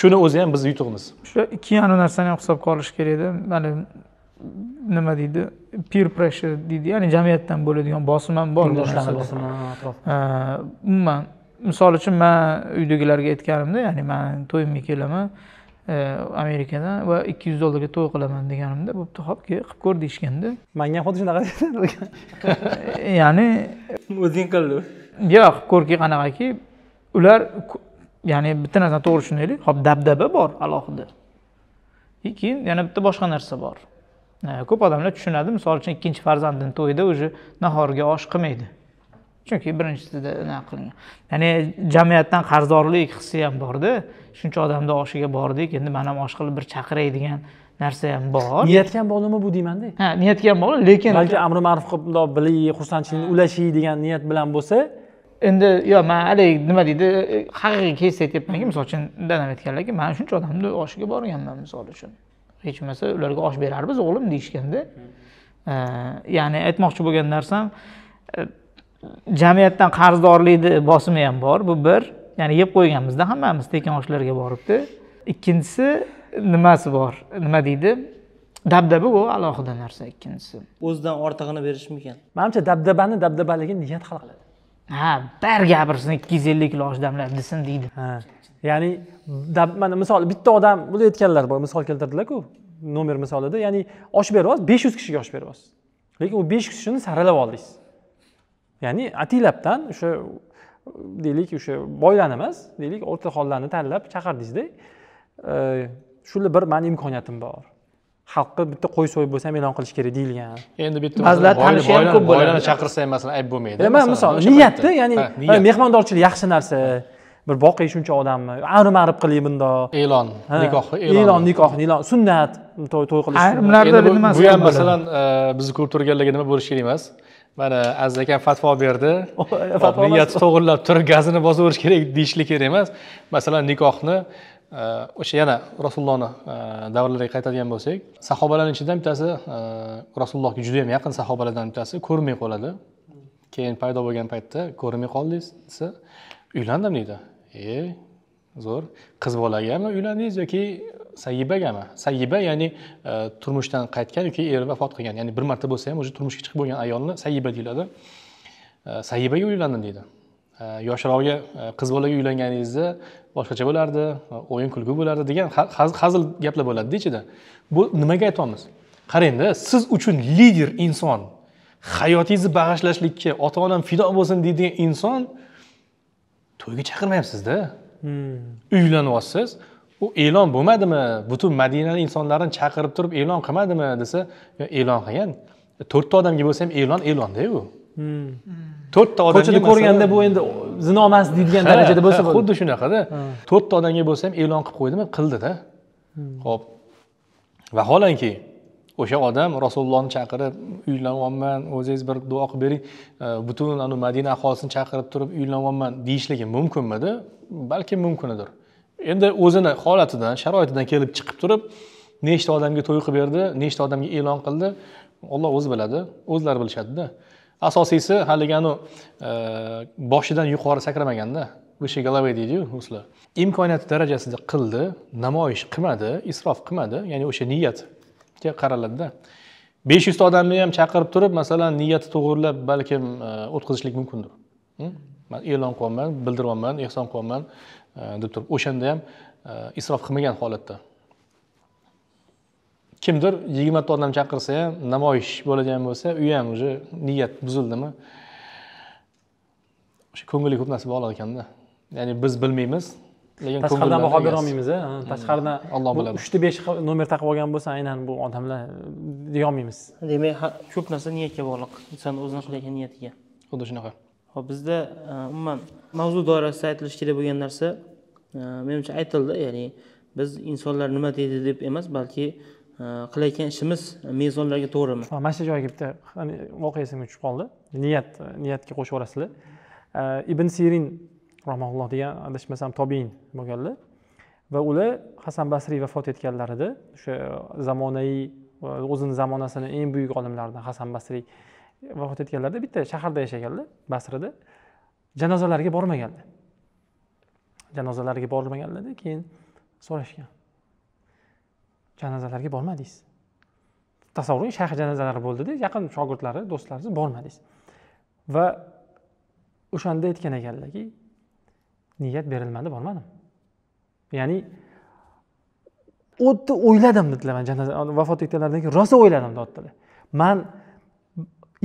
Speaker 3: shuni o'zi ham biz yutug'imiz
Speaker 2: o'sha ikki yana narsani ham hisobga olish edi mana nima deydi peer pressure deydi ya'ni jamiyatdan bo'ladigan bosim ham bor umuman misol uchun man uydagilarga aytganimda ya'ni man to'yimga kelaman e, amerikadan va ikki yuz dollarga to'y qilaman deganimda bo'pti hop qilib ko'r deyishganda manga ham xuddi shunaqa ya'ni o'zing qildi yo'q ko'rki qanaqaki ular ya'ni bitta narsani to'g'ri tushunaylik hop dabdaba bor alohida keyin yana bitta boshqa narsa bor E, ko'p odamlar tushunadi misol uchun ikkinchi farzandini to'yida уже nahorga osh qilmaydi chunki birinchisida anaqa qilingan ya'ni jamiyatdan qarzdorlik hissi ham borda shuncha odamni oshiga bordik endi man ham osh qilib bir chaqiray degan narsa ham bor niyatga ham bog'liqmi bu deymanda ha niyatga ham bog'liq lekin balki amri ma'ruf qilib mundoq bilik xursandchilikni ulashiy degan niyat bilan bo'lsa endi yo man haligi nima deydi e, haqiqiy kesayapmanki misol uchun dadam aytganlarki man shuncha odamni oshiga borganman misol uchun hech bo'lmasa ularga osh berarmiz o'g'lim deyishganda ya'ni aytmoqchi bo'lgan narsam e, jamiyatdan qarzdorlikni bosimi ham bor bu bir ya'ni yeb qo'yganmizda hammamiz tekin oshlarga boribdi ikkinchisi nimasi bor nima deydi dabdaba bu alohida narsa ikkinchisi
Speaker 1: o'zidan ortig'ini berishmikan
Speaker 2: manimcha dabdabani dabdabaligi niyat hal qiladi ha bari gapirsin ikki yuz ellik kilo osh damlab desin deydi ha
Speaker 4: ya'ni mana misol bitta odam bunday aytganlar bor misol keltirdilarku nomer misolida ya'ni osh beryapsiz besh yuz kishiga osh beryapsiz lekin u besh yuz kishini saralab oldingiz ya'ni ataylabdan o'sha deylik o'sha boylarni emas deylik hollarni tanlab chaqirdingizda e, shular bir mani imkoniyatim bor xalqqa bitta qo'y so'yib ham e'lon qilish kerak deyilgan endi bitta ba'zilar tanishi ham ko'p bo'ladi boylarni chaqirsa ham
Speaker 3: masalan ayb bo'lmaydi man misol niyatda ya'ni
Speaker 4: mehmondorchilik yaxshi narsa bir boqiy shuncha odammi arib marib qiling bundoq e'lon nikoh e'lon nikoh e'lon sunnat to'y
Speaker 3: to'y qilish ayrimlarda nima bu ham masalan e, bizni ko'rib turganlarga nima bo'lishi kerak emas mana aziz akam fatvo berdi niyati to'g'irlab turib gazini bosaverish kerak deyishlik kerak emas masalan nikohni e, o'sha yana rasulullohni e, davrlariga qaytadigan bo'lsak sahobalarni ichidan bittasi rasulullohga juda yam yaqin sahobalardan bittasi ko'rmay qoladi keyin paydo bo'lgan paytda ko'rmay qoldingiz desa uylandim deydi e zo'r qiz bolagami uylandingiz yoki sayibagami sayiba ya'ni e, turmushdan qaytgan yoki eri vafot qilgan ya'ni bir marta bo'lsa ham уже turmushga chiqib bo'lgan ayolni sayiba deyiladi e, sayibaga uylandim deydi e, yoshroqga qiz bolaga uylanganingizda boshqacha bo'lardi o'yin kulgu bo'lardi degan hazil gaplar bo'ladida ichida bu nimaga aytyapmiz qarangda siz uchun lider inson hayotingizni bag'ishlashlikka ota onam fido bo'lsin deydigan inson to'yga chaqirmayapsizda hmm. uylanyapsiz u e'lon bo'lmadimi butun madinani insonlarini chaqirib turib e'lon qilmadimi desa e'lon qilgan to'rtta odamga bo'lsa ham e'lon e'londa u hmm. to'rtta odam ko'chada ko'rganda bu endi zino
Speaker 4: emas deydigan darajada bo'lsa xuddi
Speaker 3: shunaqada to'rtta odamga bo'lsa ham e'lon qilib qo'ydimi qildida hmm. ho'p vaholanki o'sha odam rasulullohni chaqirib uylanyapman o'zingiz bir duo qilib bering e, butun anavi madina aholisini chaqirib turib uylanyapman deyishligi mumkinmidi balki mumkinidir endi o'zini holatidan sharoitidan kelib chiqib turib nechta odamga to'y qilib berdi nechta odamga e'lon qildi olloh o'zi biladi o'zlari bilishadida asosiysi haliganu e, boshidan yuqori sakramaganda выше головы deydiyu ruslar imkoniyati darajasida qildi namoyish qilmadi isrof qilmadi ya'ni o'sha niyat ga qaraladida besh yuzta odamni ham chaqirib turib masalan niyati to'g'irlab balkim e, o'tkazishlik mumkindir man e'lon qilyapman bildiryapman ehson qilyapman e, deb turib o'shanda ham e, isrof qilmagan holatda kimdir yigirmata odam chaqirsa ham namoyish bo'ladigan bo'lsa u ham уже niyat buzildimi o'sha ko'ngilga ko'p narsa bog'liq ekanda ya'ni biz bilmaymiz lekin tashqaridan baho berolmaymiz hmm.
Speaker 4: tashqaridan alloh biladi uchta besh nomer taqib olgan bo'lsa aynan bu odamlar e, deyolmaymiz demak ko'p narsa niyatga bog'liq inson o'zini qilayotgan niyatiga
Speaker 1: xuddi shunaqa ho'p bizda e, umuman mavzu doirasida aytilishi kerak bo'lgan narsa e, menimcha aytildi ya'ni biz insonlar nima deydi deb emas balki
Speaker 4: qilayotgan ishimiz
Speaker 1: mezonlarga to'g'rimi
Speaker 4: mana shu joyga bitta voqea esimga tushib qoldi niyat niyatga qo'shib yuborasizlar ibn sirin rahmaulloh degan adashmasam tobin bo'lganlar va ular hasan basriy vafot etganlarida o'sha zamonaviy o'zini zamonasini eng buyuk olimlaridan hasan basriy vafot etganlarida bitta shaharda yashaganlar basrida janozalarga bormaganlar janozalarga bormaganlarda keyin so'rashgan janozalarga bormadingiz tasavvur qiling shayx janozalari bo'ldida yaqin shogirdlari do'stlari bormadingiz va o'shanda aytgan ekanlarki niyat berilmadi bormadim ya'ni o'tni o'yladim dedilar man janoza vafot etganlaridan keyin rosa o'yladim dedilar man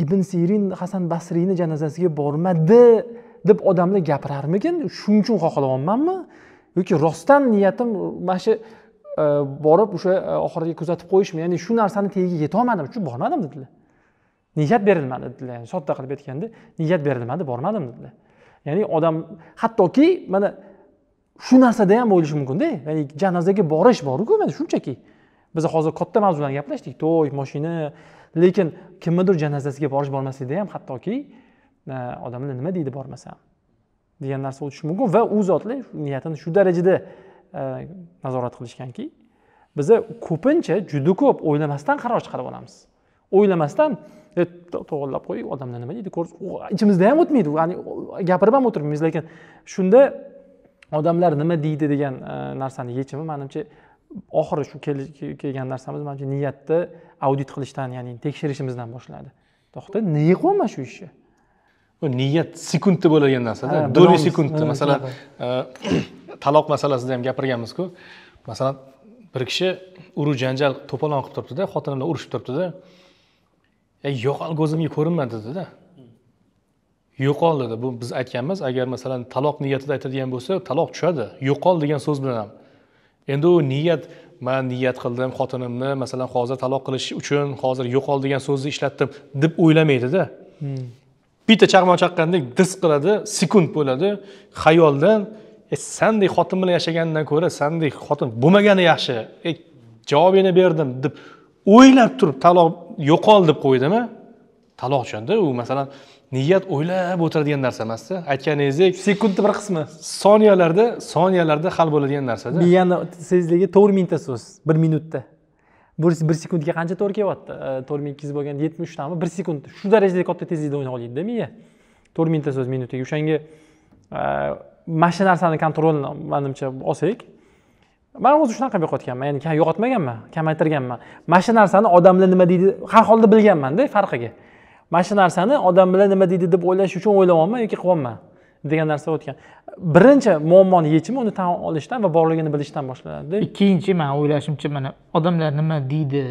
Speaker 4: ibn sirin hasan basriyni janozasiga bormadi deb odamlar gapirarmikin shuning uchun xohlayapmanmi yoki rostdan niyatim mana shu e, borib o'sha e, oxiriga kuzatib qo'yishmi ya'ni shu narsani tagiga yetolmadim shu bormadim dedilar niyat berilmadi dedilar sodda qilib aytganda niyat berilmadi bormadim dedilar ya'ni odam hattoki mana shu narsada ham bo'lishi mumkinda ya'ni janozaga borish borku mana shunchaki biz hozir katta mavzularni gaplashdik to'y moshina lekin kimnidir janozasiga borish bormaslikda ham hattoki odamlar nima deydi bormasam degan narsa o'tishi mumkin va u zotlar niyatini shu darajada e, nazorat qilishganki biza ko'pincha juda ko'p o'ylamasdan qaror chiqarib olamiz o'ylamasdan e, to'g'irlab qo'y odamlar nima deydi ichimizda ham o'tmaydi ya'ni gapirib ham o'tirmaymiz lekin shunda odamlar nima deydi degan e, narsani yechimi manimcha oxiri shu kelgan narsamiz manimcha niyatni audit qilishdan ya'ni tekshirishimizdan boshlanadi to'xta nega qilyapman shu ishni
Speaker 3: bu niyat sekundda bo'ladigan narsada доля sekundda masalan e, taloq masalasida ham gapirganmizku masalan bir kishi uruv janjal to'polon qilib turibdida xotini bilan urushib turibdida E, yo'qol ko'zimga ko'rinma dedida yo'qol dedi bu biz aytganmiz agar masalan taloq niyatida aytadigan bo'lsa taloq tushadi yo'qol degan so'z bilan ham endi u niyat man niyat qildim xotinimni masalan hozir taloq qilish uchun hozir yo'qol degan so'zni ishlatdim deb o'ylamaydida hmm. bitta chaqmoq chaqqandek dis qiladi sekund bo'ladi xayoldan e, sandek xotin bilan yashagandan ko'ra sandek xotin bo'lmagani yaxshi e, javobingni berdim deb o'ylab turib taloq yo'qol deb qo'ydimi taloq o'shanda u masalan niyat o'ylab o'tiradigan narsa emasda aytganingizdek sekundni bir qismi soniyalarda soniyalarda hal bo'ladigan narsada miyani
Speaker 4: sezligi to'rt mingta so'z bir minutda bir, sekundga qancha to'g'ri kelyapti to'rt ming ikki yuz bo'lgan yetmish uchtami bir sekund shu darajada katta tezlikda o'ynab miya to'rt mingta so'z minutiga o'shanga mana shu narsani kontrolni manimcha olsak man o'zi shunaqa yo'qotganman ya'ni yo'qotmaganman kamaytirganman mana shu narsani odamlar nima deydi har holda bilganmanda farqiga mana shu narsani odamlar nima deydi deb o'ylash uchun o'ylayapman yoki qilyapman degan narsa o'tgan birinchi muammoni yechimi uni tan
Speaker 2: olishdan va borligini bilishdan boshlanadi ikkinchi man o'ylashimcha mana odamlar nima deydi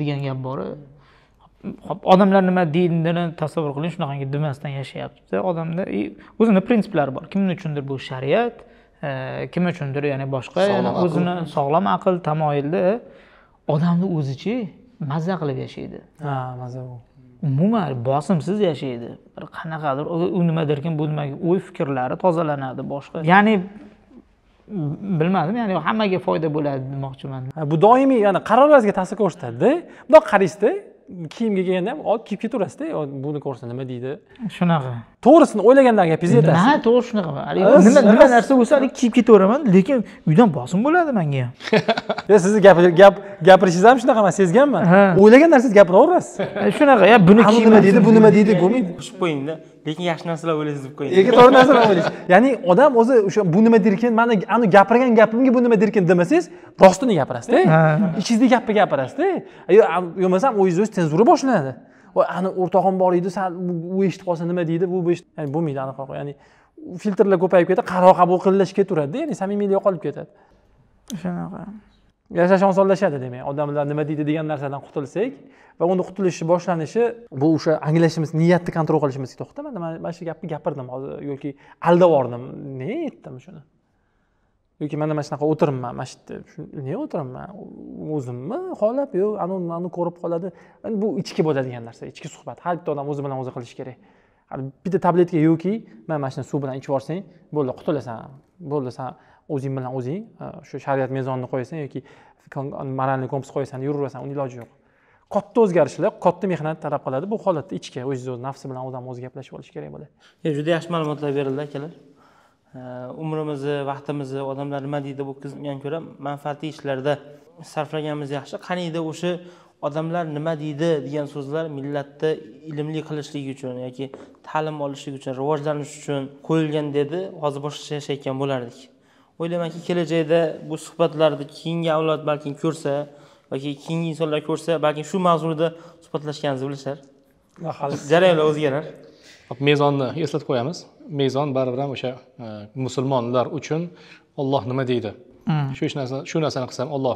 Speaker 2: degan gap bor odamlar nima deydini tasavvur qiling shunaqangi demasdan yashayapti odamda o'zini prinsiplari bor kimni uchundir bu shariat kim uchundir ya'ni boshqa o'zini sog'lom aql tamoyilda odamni o'zichi mazza qilib yashaydi ha mazza umuman bosimsiz yashaydi bir qanaqadir u nimadirkin bu nima o'y fikrlari tozalanadi boshqa ya'ni bilmadim ya'ni hammaga foyda bo'ladi demoqchiman bu doimiy ya'ni qarorimizga ta'sir ko'rsatadida
Speaker 4: bundoq qaraysizda kiyimga kelganda ham olib kiyib ketaverasizda buni ko'rsa nima deydi
Speaker 2: shunaqa to'g'risini o'ylagandagi gapingizni aytasiz ha to'g'ri shunaqa nima nima narsa bo'lsa haligi kiyib ketaveraman lekin uydan bosim bo'ladi manga ham sizni gap gapirishingiz ham shunaqa man
Speaker 4: sezganman o'ylagan narsangizni gapiraverasiz e, shunaqa ya buni kiyim nima deydi bu nima deydi bo'lmaydi qo'shib qo'yingda
Speaker 1: lekin yaxshi narsalar o'ylaysiz deb qo'ying lekin to'g'ri narsalar o'ylaysiz
Speaker 4: ya'ni odam o'zi o'sha bu nima derkin mani ani gapirgan gapimga bu nima derkin demasangiz rostini gapirasizda e, ichingizdagi gapni gapirasizda e, yo bo'lmasam o'zingiz o'zi senzura boshlanadi voy ani o'rtog'im bor edi sal u eshitib qolsa nima deydi bu ya'ni e, bo'lmaydi anaqa ya'ni filtrlar ko'payib ketadi qaror qabul qilish ketaveradida ya'ni samimiylik yo'qolib ketadi o'shanaqa yashash osonlashadi demak odamlar nima deydi degan narsadan qutulsak va uni qutulish boshlanishi bu o'sha anglashimiz niyatni kontrol qilishimizga to'xtama mana shu gapni gapirdim hozir yoki aldabordim yubordim ne aytdim shuni yoki mana mana shunaqa o'tiribman mana shu yerda nega o'tiribman o'zimmi xohlab yo'q anavi mani ko'rib qoladi bu ichki bo'ladigan narsa ichki suhbat har bitta odam o'zi bilan o'zi qilishi kerak bitta tabletka yoki mana mana shuni suv bilan ichib yuborsang bo'ldi qutulasan bo'ldi san o'zing bilan o'zing e, shu shariat mezonini qo'ysan yoki moralniy kompas qo'yasan yuraverasan uni iloji yo'q katta o'zgarishlar katta mehnat talab qiladi bu holatda ichki o'zingizni o'zi nafsi bilan odam o'zi gaplashib olish kerak bo'ladi juda yaxshi ma'lumotlar berildi akalar e, umrimizni vaqtimizni
Speaker 1: odamlar nima deydi bu ko'ra manfaatli ishlarda sarflaganimiz yaxshi qaniydi o'sha odamlar nima deydi degan so'zlar millatni ilmli qilishlik uchun yoki ta'lim olishlik uchun rivojlanish uchun qo'yilgan dedi hozir boshqacha yashayotgan bo'lardik o'ylaymanki kelajakda bu suhbatlarni keyingi avlod balki ko'rsa yoki keyingi insonlar ko'rsa
Speaker 3: balki shu mavzuda suhbatlashganimizni bilishar
Speaker 4: jarayonlar o'zgarar
Speaker 3: mezonni eslatib qo'yamiz mezon baribir ham o'sha e, musulmonlar uchun olloh nima deydi hmm. shu narsa shu narsani qilsam olloh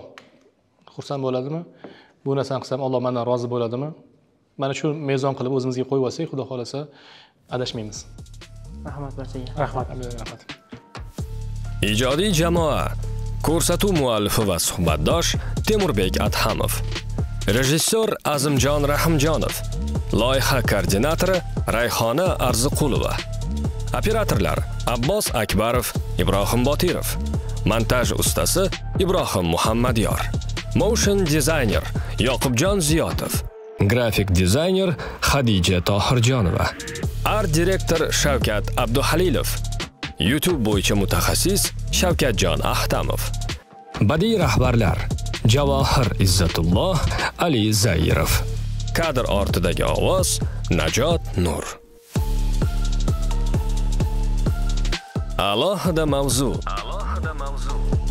Speaker 3: xursand bo'ladimi bu narsani qilsam olloh mandan rozi bo'ladimi mana shu mezon qilib o'zimizga qo'yib olsak xudo xohlasa adashmaymiz
Speaker 4: rahmat barchaga rahmat rahmat
Speaker 5: Ijodiy jamoa. Ko'rsatuv muallifi va suhbatdosh Temurbek Adhamov. rejissyor Azimjon Rahimjonov. Loyiha koordinatori Rayhona Arziqulova. Operatorlar Abbos Akbarov, Ibrohim Botirov. Montaj ustasi Ibrohim Muhammadiyor. Motion dizayner Yoqubjon Ziyotov. Grafik dizayner hadija Tohirjonova. Art direktor Shavkat Abduhalilov. YouTube bo'yicha mutaxassis Shavkatjon Ahtamov. Badiiy rahbarlar: Javohir Izzatulloh, Ali Zairov. Kadr ortidagi ovoz Najot Nur. Alohida mavzu. Alohida mavzu.